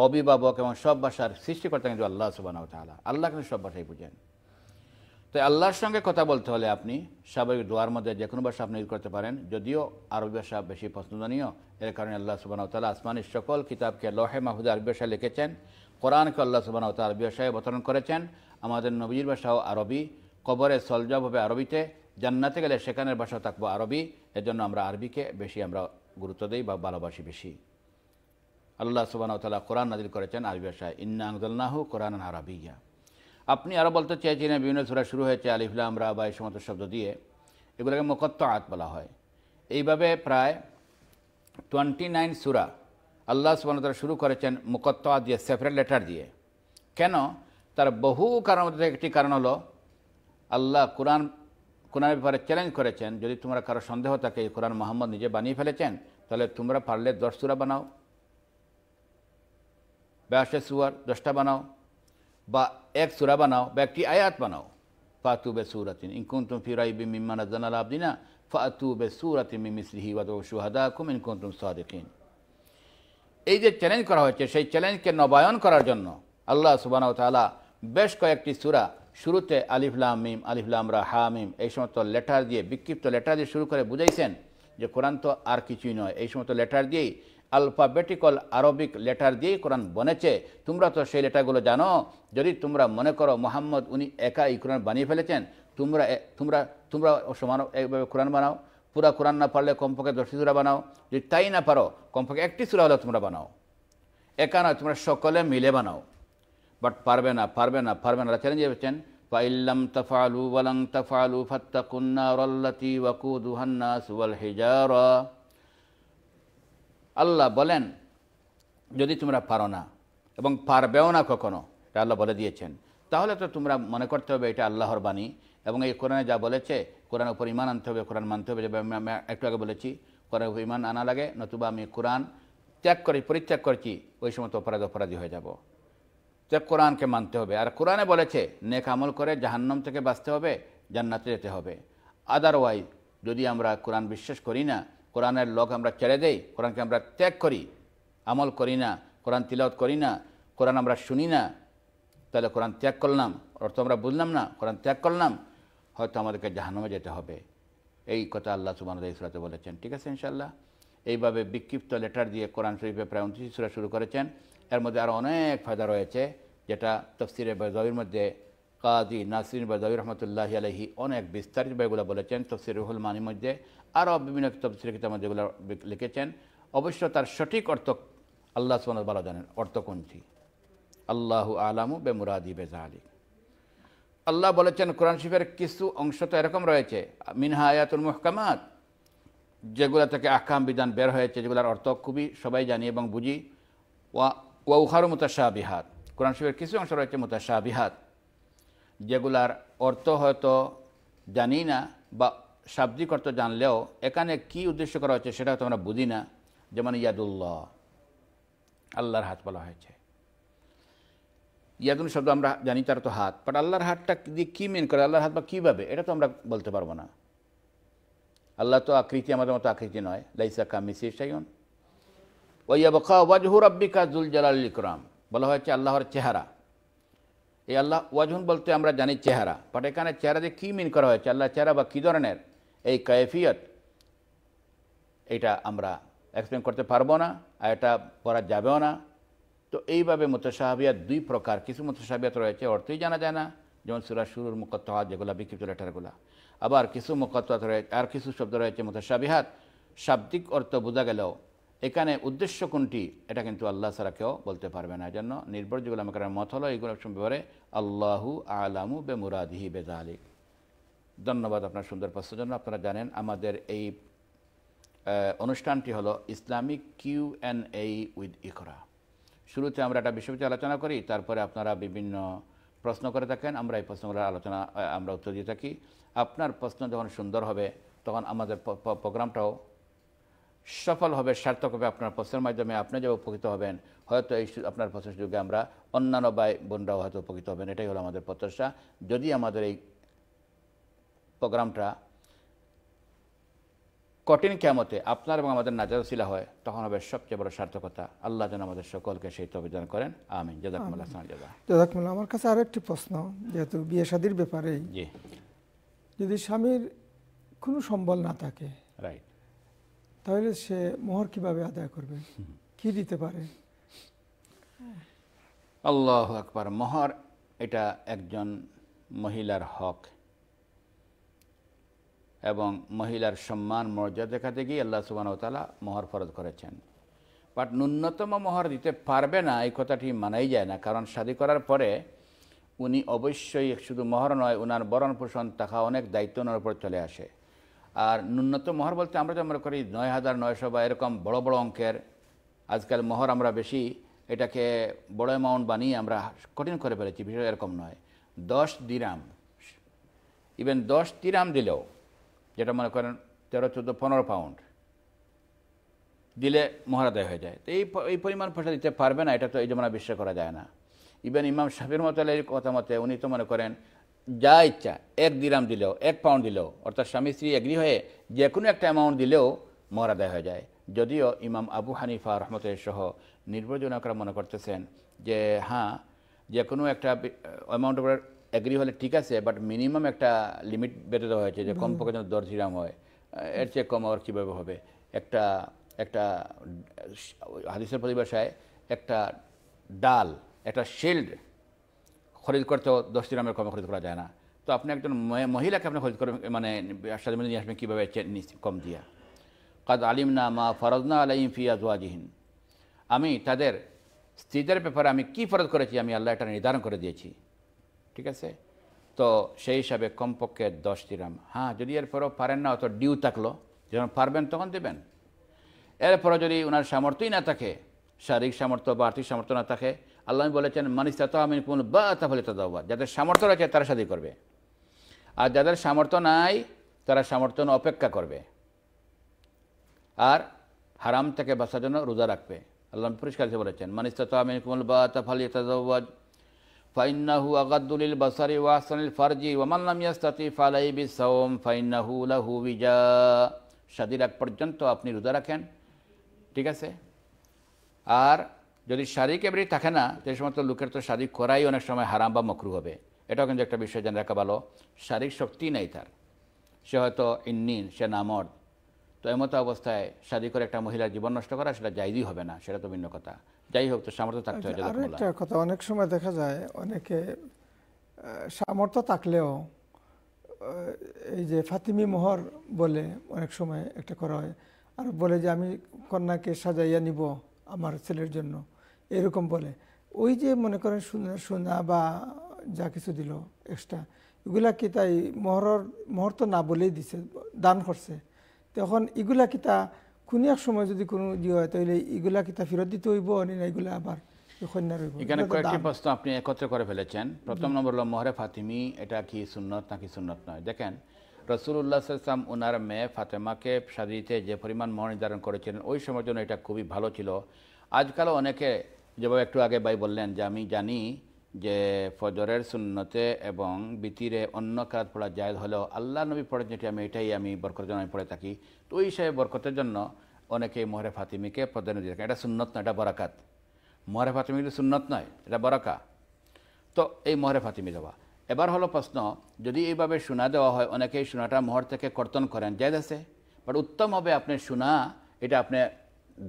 অভিভাবক এবং সব ভাষার সৃষ্টিকর্তা কিন্তু আল্লাহ সুবাহ তালা আল্লাহ কিন্তু সব ভাষাই বুঝেন তাই আল্লাহর সঙ্গে কথা বলতে হলে আপনি স্বাভাবিক দোয়ার মধ্যে যে কোনো ভাষা আপনি ইউজ করতে পারেন যদিও আরবি ভাষা বেশি পছন্দনীয় এর কারণে আল্লাহ তালা আসমানের সকল কিতাবকে লহে মাহুদ আরবি ভাষায় লিখেছেন কোরআনকে আল্লাহ তালা আরবি ভাষায় অবতরণ করেছেন আমাদের নবীর ভাষাও আরবি কবরে সলজব হবে আরবিতে জান্নাতে গেলে সেখানের ভাষা থাকবো আরবি এজন্য আমরা আরবিকে বেশি আমরা গুরুত্ব দিই বা ভালোবাসি বেশি আল্লাহ তালা কোরআন নাজিল করেছেন আরবি ভাষায় ইন্না আংদুল্লাহু কোরআন আরবিয়া আপনি আরও বলতে চেয়েছেন বিভিন্ন সুরা শুরু হয়েছে আলিফুল্লাহ আমরা বা এই সমস্ত শব্দ দিয়ে এগুলোকে মোকত্ত আত বলা হয় এইভাবে প্রায় টোয়েন্টি নাইন সুরা আল্লাহ সুবাহতারা শুরু করেছেন মুকত্ত আত দিয়ে সেপারেট লেটার দিয়ে কেন তার বহু কারণ একটি কারণ হলো আল্লাহ কোরআন কোরআন ব্যাপারে চ্যালেঞ্জ করেছেন যদি তোমরা কারো সন্দেহ থাকে কোরআন মোহাম্মদ নিজে বানিয়ে ফেলেছেন তাহলে তোমরা পারলে দশ সুরা বানাও ব্যাসে সুয়ার দশটা বানাও বা एक सूरा বানাও बैक्टी आयात बनाओ फ़ातू ফিরাই বি तुम জানাল আবদিনা ফাতু বে फ़ातू মি मिसरी वद शुहदा कुम ইনকুন তুম সাদিকিন এই যে চ্যালেঞ্জ করা হয়েছে সেই চ্যালেঞ্জকে নবায়ন করার জন্য আল্লাহ সুবানাও তালা বেশ কয়েকটি সুরা শুরুতে আলিফলাম মিম আলিফলাম রা হা মিম এই সমস্ত লেটার দিয়ে বিক্ষিপ্ত লেটার দিয়ে শুরু করে বুঝাইছেন যে কোরআন তো আর কিছুই নয় এই সমস্ত লেটার দিয়েই আলফাবেটিক্যাল আরবিক লেটার দিয়েই কোরআন বনেছে তোমরা তো সেই লেটারগুলো জানো যদি তোমরা মনে করো মোহাম্মদ উনি একা এই কোরআন বানিয়ে ফেলেছেন তোমরা তোমরা তোমরা সমান একভাবে কোরআন বানাও পুরা কোরআন না পারলে কমপক্ষে দশটি সুরা বানাও যদি তাই না পারো কমপক্ষে একটি সুরা হলে তোমরা বানাও একা নয় তোমরা সকলে মিলে বানাও বাট পারবে না পারবে না পারবে না চ্যালেঞ্জ তাফালু ফাইল্লাম তফালু ফাত্তা তফালু রল্লাতি আল্লাতি দুহান্না ওয়াল হিজারা আল্লাহ বলেন যদি তোমরা পারো না এবং পারবেও না কখনো এটা আল্লাহ বলে দিয়েছেন তাহলে তো তোমরা মনে করতে হবে এটা আল্লাহর বাণী এবং এই কোরআনে যা বলেছে কোরআন উপর ইমান আনতে হবে কোরআন মানতে হবে যেভাবে আমি একটু আগে বলেছি কোরআন উপর ইমান আনা লাগে নতুবা আমি কোরআন ত্যাগ করে পরিত্যাগ করছি ওই সময় তো অপরাধ অপরাধী হয়ে যাব তো কোরআনকে মানতে হবে আর কোরআনে বলেছে নেক আমল করে জাহান্নাম থেকে বাঁচতে হবে জান্নাতে যেতে হবে আদারওয়াইজ যদি আমরা কোরআন বিশ্বাস করি না কোরআনের লোক আমরা ছেড়ে দেই কোরআনকে আমরা ত্যাগ করি আমল করি না কোরআন তিলত করি না কোরআন আমরা শুনি না তাহলে কোরআন ত্যাগ করলাম অর্থ আমরা বুঝলাম না কোরআন ত্যাগ করলাম হয়তো আমাদেরকে জাহান্নামে যেতে হবে এই কথা আল্লাহ সুবাহ ইসরাতে বলেছেন ঠিক আছে ইনশাল্লাহ এইভাবে বিক্ষিপ্ত লেটার দিয়ে কোরআন শরীফে প্রায় উনত্রিশ সুরা শুরু করেছেন এর মধ্যে আরও অনেক ফায়দা রয়েছে যেটা তফসিরে বেজাবির মধ্যে কাজী নাসরিন বেজাবির রহমতুল্লাহ আলহি অনেক বিস্তারিত বেগুলো বলেছেন তফসির রুহুল মানির মধ্যে আরও বিভিন্ন তফসির যেগুলো লিখেছেন অবশ্য তার সঠিক অর্থ আল্লাহ সোহান বলা জানেন অর্থ আল্লাহ আলামু বে মুরাদি বে আল্লাহ বলেছেন কোরআন শিফের কিছু অংশ তো এরকম রয়েছে মিনহা আয়াতুল মুহকামাত যেগুলো থেকে আকাম বিধান বের হয়েছে যেগুলোর অর্থ খুবই সবাই জানি এবং বুঝি ওয়া ওয়া উহারু মুতাশাহ বিহাত কোরআন শিফের কিছু অংশ রয়েছে মুতাশাহ বিহাত যেগুলার অর্থ হয়তো জানি না বা শাব্দিক অর্থ জানলেও এখানে কি উদ্দেশ্য করা হয়েছে সেটা তোমরা আমরা বুঝি না যেমন ইয়াদুল্লাহ আল্লাহর হাত বলা হয়েছে ইয়াদুন শব্দ আমরা জানি তার তো হাত বাট আল্লাহর হাতটা দিয়ে কী মেন করে আল্লাহর হাত বা কীভাবে এটা তো আমরা বলতে পারবো না আল্লাহ তো আকৃতি আমাদের মতো আকৃতি নয় লাইসা কামিসি সাইন ওয়াবকা ওয়াজহুর আব্বিকা জুল জালাল ইকরাম বলা হয়েছে আল্লাহর চেহারা এই আল্লাহ ওয়াজহুন বলতে আমরা জানি চেহারা বাট এখানে চেহারা যে কী মিন করা হয়েছে আল্লাহ চেহারা বা কী ধরনের এই কয়েফিয়ত এটা আমরা এক্সপ্লেন করতে পারবো না আর এটা করা যাবেও না তো এইভাবে মোতসাহাবিয়াত দুই প্রকার কিছু মোতসাহাবিয়াত রয়েছে অর্থই জানা যায় না যেমন সুরা শুরুর মুকত্তাহাত যেগুলো বিক্ষিপ্ত লেটারগুলো আবার কিছু মুকত্তাত রয়েছে আর কিছু শব্দ রয়েছে মোতসাবিহাত শাব্দিক অর্থ বোঝা গেলেও এখানে উদ্দেশ্য কোনটি এটা কিন্তু আল্লাহ ছাড়া কেউ বলতে পারবে না জন্য নির্ভর যেগুলো আমাকে মত হলো এইগুলো ব্যাপারে আল্লাহু আলামু বে মুরাদিহি বেজা আলিক ধন্যবাদ আপনার সুন্দর প্রশ্নের জন্য আপনারা জানেন আমাদের এই অনুষ্ঠানটি হলো Islamic Q and A with Iqra শুরুতে আমরা একটা বিষয় আলোচনা করি তারপরে আপনারা বিভিন্ন প্রশ্ন করে থাকেন আমরা এই প্রশ্নগুলো আলোচনা আমরা উত্তর দিয়ে থাকি আপনার প্রশ্ন যখন সুন্দর হবে তখন আমাদের প্রোগ্রামটাও সফল হবে সার্থক হবে আপনার প্রশ্নের মাধ্যমে আপনি যে উপকৃত হবেন হয়তো এই আপনার প্রশ্নের যুগে আমরা অন্যান্য বাই বোনরাও হয়তো উপকৃত হবেন এটাই হলো আমাদের প্রত্যাশা যদি আমাদের এই প্রোগ্রামটা কঠিন কেমতে আপনার এবং আমাদের শিলা হয় তখন হবে সবচেয়ে বড় সার্থকতা আল্লাহ যেন আমাদের সকলকে সেই তবিদান করেন আমি জাজাকুমুল্লাহ আমার কাছে আর একটি প্রশ্ন যেহেতু বিয়ে শাদির ব্যাপারে যদি স্বামীর কোনো সম্বল না থাকে রাইট তাহলে সে মোহর কিভাবে আদায় করবে কি দিতে পারে আল্লাহ আকবার মোহর এটা একজন মহিলার হক এবং মহিলার সম্মান মর্যাদা দেখাতে গিয়ে আল্লাহ সুবাহতালা মহর ফরজ করেছেন বাট ন্যূনতম মহর দিতে পারবে না এই কথাটি মানাই যায় না কারণ শাদী করার পরে উনি অবশ্যই শুধু মহর নয় উনার বরণ পোষণ থাকা অনেক দায়িত্ব ওনার উপর চলে আসে আর ন্যূনতম মহর বলতে আমরা যেমন করি নয় হাজার নয়শো বা এরকম বড় বড় অঙ্কের আজকাল মহর আমরা বেশি এটাকে বড় অ্যামাউন্ট বানিয়ে আমরা কঠিন করে ফেলেছি বিষয় এরকম নয় দশ দিরাম ইভেন দশ দিরাম দিলেও যেটা মনে করেন তেরো চোদ্দো পনেরো পাউন্ড দিলে মহারাদায় হয়ে যায় তো এই এই পরিমাণ ফসল দিতে পারবে না এটা তো এই জমানা বিশ্বাস করা যায় না ইভেন ইমাম সাহেবের মতালের কথা মতে উনি তো মনে করেন যা ইচ্ছা এক দিরাম দিলেও এক পাউন্ড দিলেও অর্থাৎ স্বামী স্ত্রী এগ্রি হয়ে যে কোনো একটা অ্যামাউন্ট দিলেও মহারাদায় হয়ে যায় যদিও ইমাম আবু হানিফা রহমতের সহ নির্ভরজনকরা মনে করতেছেন যে হ্যাঁ যে কোনো একটা অ্যামাউন্ট এগ্রি হলে ঠিক আছে বাট মিনিমাম একটা লিমিট বেঁধে দেওয়া হয়েছে যে কম পক্ষে যেন দশ গ্রাম হয় এর চেয়ে কম আবার কীভাবে হবে একটা একটা হাদিসের পরিভাষায় একটা ডাল একটা শিল্ড খরিদ করতেও দশ গ্রামের কমে খরিদ করা যায় না তো আপনি একজন মহিলাকে আপনি খরিদ করবেন মানে সাথে নিয়ে আসবেন কীভাবে কম দিয়া কাদ আলিম না মা ফরজনা আলাইম ফিয়াজওয়াজিহীন আমি তাদের স্ত্রীদের ব্যাপারে আমি কি ফরজ করেছি আমি আল্লাহ এটা নির্ধারণ করে দিয়েছি ঠিক আছে তো সেই হিসাবে কমপক্ষে দশ দিলাম হ্যাঁ যদি এরপরও পারেন না অত ডিউ থাকলো যখন পারবেন তখন দেবেন এরপরও যদি ওনার সামর্থ্যই না থাকে শারীরিক সামর্থ্য বা আর্থিক সামর্থ্য না থাকে আল্লাহ বলেছেন মানিস আমি কোন বা তাহলে তাদাবাদ যাদের সামর্থ্য রয়েছে তারা শাদি করবে আর যাদের সামর্থ্য নাই তারা সামর্থ্য অপেক্ষা করবে আর হারাম থেকে বাঁচার জন্য রোজা রাখবে আল্লাহ পরিষ্কার বলেছেন মানিস আমি কোন বা তা তাদাবাদ ফাইন্নাহু আগাদুলিল বাসারি ওয়াহসানিল ফারজি ওয়ামাল্লাম ইয়াস্তাতি ফালাই বিসাওম ফাইন্নাহু লাহু বিজা সাদির আগ পর্যন্ত আপনি রোজা রাখেন ঠিক আছে আর যদি শারীরিক এবারে থাকে না যে সমস্ত লোকের তো শারীরিক করাই অনেক সময় হারাম বা মকরু হবে এটাও কিন্তু একটা বিষয় জেনে রাখা ভালো শারীরিক শক্তি নেই তার সে হয়তো ইন্নিন সে নামর তো এমতো অবস্থায় শারীরিক করে একটা মহিলার জীবন নষ্ট করা সেটা যাইদি হবে না সেটা তো ভিন্ন কথা যাই হোক তো সামর্থ্য থাকতে হয় আর একটা কথা অনেক সময় দেখা যায় অনেকে সামর্থ্য থাকলেও এই যে ফাতিমি মোহর বলে অনেক সময় একটা করা হয় আর বলে যে আমি কন্যাকে সাজাইয়া নিব আমার ছেলের জন্য এরকম বলে ওই যে মনে করেন সোনা সোনা বা যা কিছু দিল এক্সট্রা এগুলা কি তাই মোহর মোহর তো না বলেই দিছে দান করছে তখন এগুলা কি তা কোনো এক সময় যদি কোনো ই ইয়ে হয় তাহলে এগুলা কি তা ফেরত দিতে হইব না এগুলা আবার এখানে কয়েকটি প্রশ্ন আপনি একত্রে করে ফেলেছেন প্রথম নম্বর হলো মহরে ফাতিমি এটা কি সুন্নত নাকি সুন্নত নয় দেখেন রসুল্লাহ সাল্লাম ওনার মেয়ে ফাতেমাকে সাজিতে যে পরিমাণ মহ নির্ধারণ করেছিলেন ওই সময়ের জন্য এটা খুবই ভালো ছিল আজকাল অনেকে যেভাবে একটু আগে ভাই বললেন যে আমি জানি যে ফজরের সুন্নতে এবং বিতিরে অন্য কাজ পড়া যায় হলেও আল্লাহ নবী পড়েন যেটি আমি এটাই আমি বরকতের জন্য আমি পড়ে থাকি তো ওই সে বরকতের জন্য অনেকে মোহরে ফাতিমিকে প্রাধান্য দিয়ে থাকে এটা সুন্নত নয় এটা বরাকাত মোহরে ফাতিমি কিন্তু সুন্নত নয় এটা বরাকা তো এই মোহরে ফাতিমি দেওয়া এবার হলো প্রশ্ন যদি এইভাবে শোনা দেওয়া হয় অনেকেই শোনাটা মোহর থেকে কর্তন করেন যায় আছে বাট উত্তম হবে আপনি শোনা এটা আপনি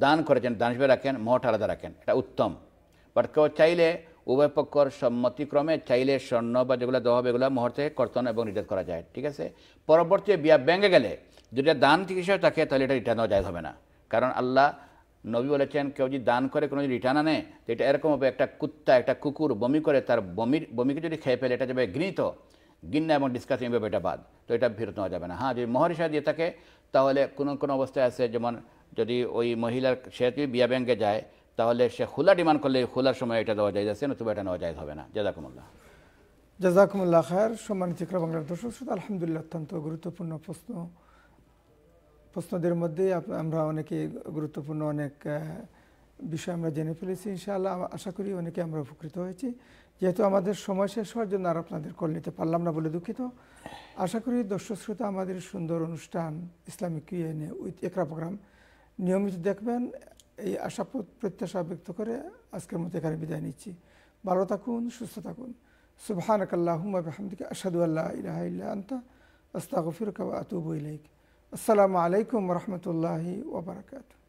দান করেছেন দান হিসেবে রাখেন মোহরটা আলাদা রাখেন এটা উত্তম বাট কেউ চাইলে উভয় পক্ষর সম্মতিক্রমে চাইলে স্বর্ণ বা যেগুলো দেওয়া হবে এগুলো মুহূর্তে কর্তন এবং রিটার্ন করা যায় ঠিক আছে পরবর্তী বিয়া ব্যাঙ্গে গেলে যদি দান চিকিৎসা থাকে তাহলে এটা রিটার্ন দেওয়া যায় হবে না কারণ আল্লাহ নবী বলেছেন কেউ যদি দান করে কোনো যদি রিটার্ন আনে তো এটা এরকম হবে একটা কুত্তা একটা কুকুর বমি করে তার বমির বমিকে যদি খেয়ে ফেলে এটা যাবে ঘৃণিত গিন্না এবং ডিসকাসিং হবে এটা বাদ তো এটা ফেরত নেওয়া যাবে না হ্যাঁ যদি মহর হিসাবে দিয়ে থাকে তাহলে কোনো কোনো অবস্থায় আছে যেমন যদি ওই মহিলার সে যদি বিয়া ব্যাঙ্কে যায় তাহলে সে খোলা ডিমান্ড করলে খোলার সময় এটা দেওয়া যায় যাচ্ছে নতুবা এটা নেওয়া যায় হবে না জাজাকুমুল্লাহ জাজাকুমুল্লাহ খায়ের সম্মানিত ইকরা বাংলার দর্শক শুধু আলহামদুলিল্লাহ অত্যন্ত গুরুত্বপূর্ণ প্রশ্ন প্রশ্নদের মধ্যে আমরা অনেকে গুরুত্বপূর্ণ অনেক বিষয় আমরা জেনে ফেলেছি ইনশাআল্লাহ আশা করি অনেকে আমরা উপকৃত হয়েছি যেহেতু আমাদের সময় শেষ হওয়ার জন্য আর আপনাদের কল নিতে পারলাম না বলে দুঃখিত আশা করি দর্শক শ্রোতা আমাদের সুন্দর অনুষ্ঠান ইসলামিক ইউএনএ উইথ একরা প্রোগ্রাম নিয়মিত দেখবেন এই আশা প্রত্যাশা ব্যক্ত করে আজকের মতো এখানে বিদায় নিচ্ছি ভালো থাকুন সুস্থ থাকুন সুবহানাক আল্লাহুম্মা বিহামদিকা আশহাদু আল্লা ইলাহা ইল্লা আনতা আস্তাগফিরুকা ওয়া আতুবু ইলাইক আসসালামু আলাইকুম ওয়া রাহমাতুল্লাহি ওয়া বারাকাতুহু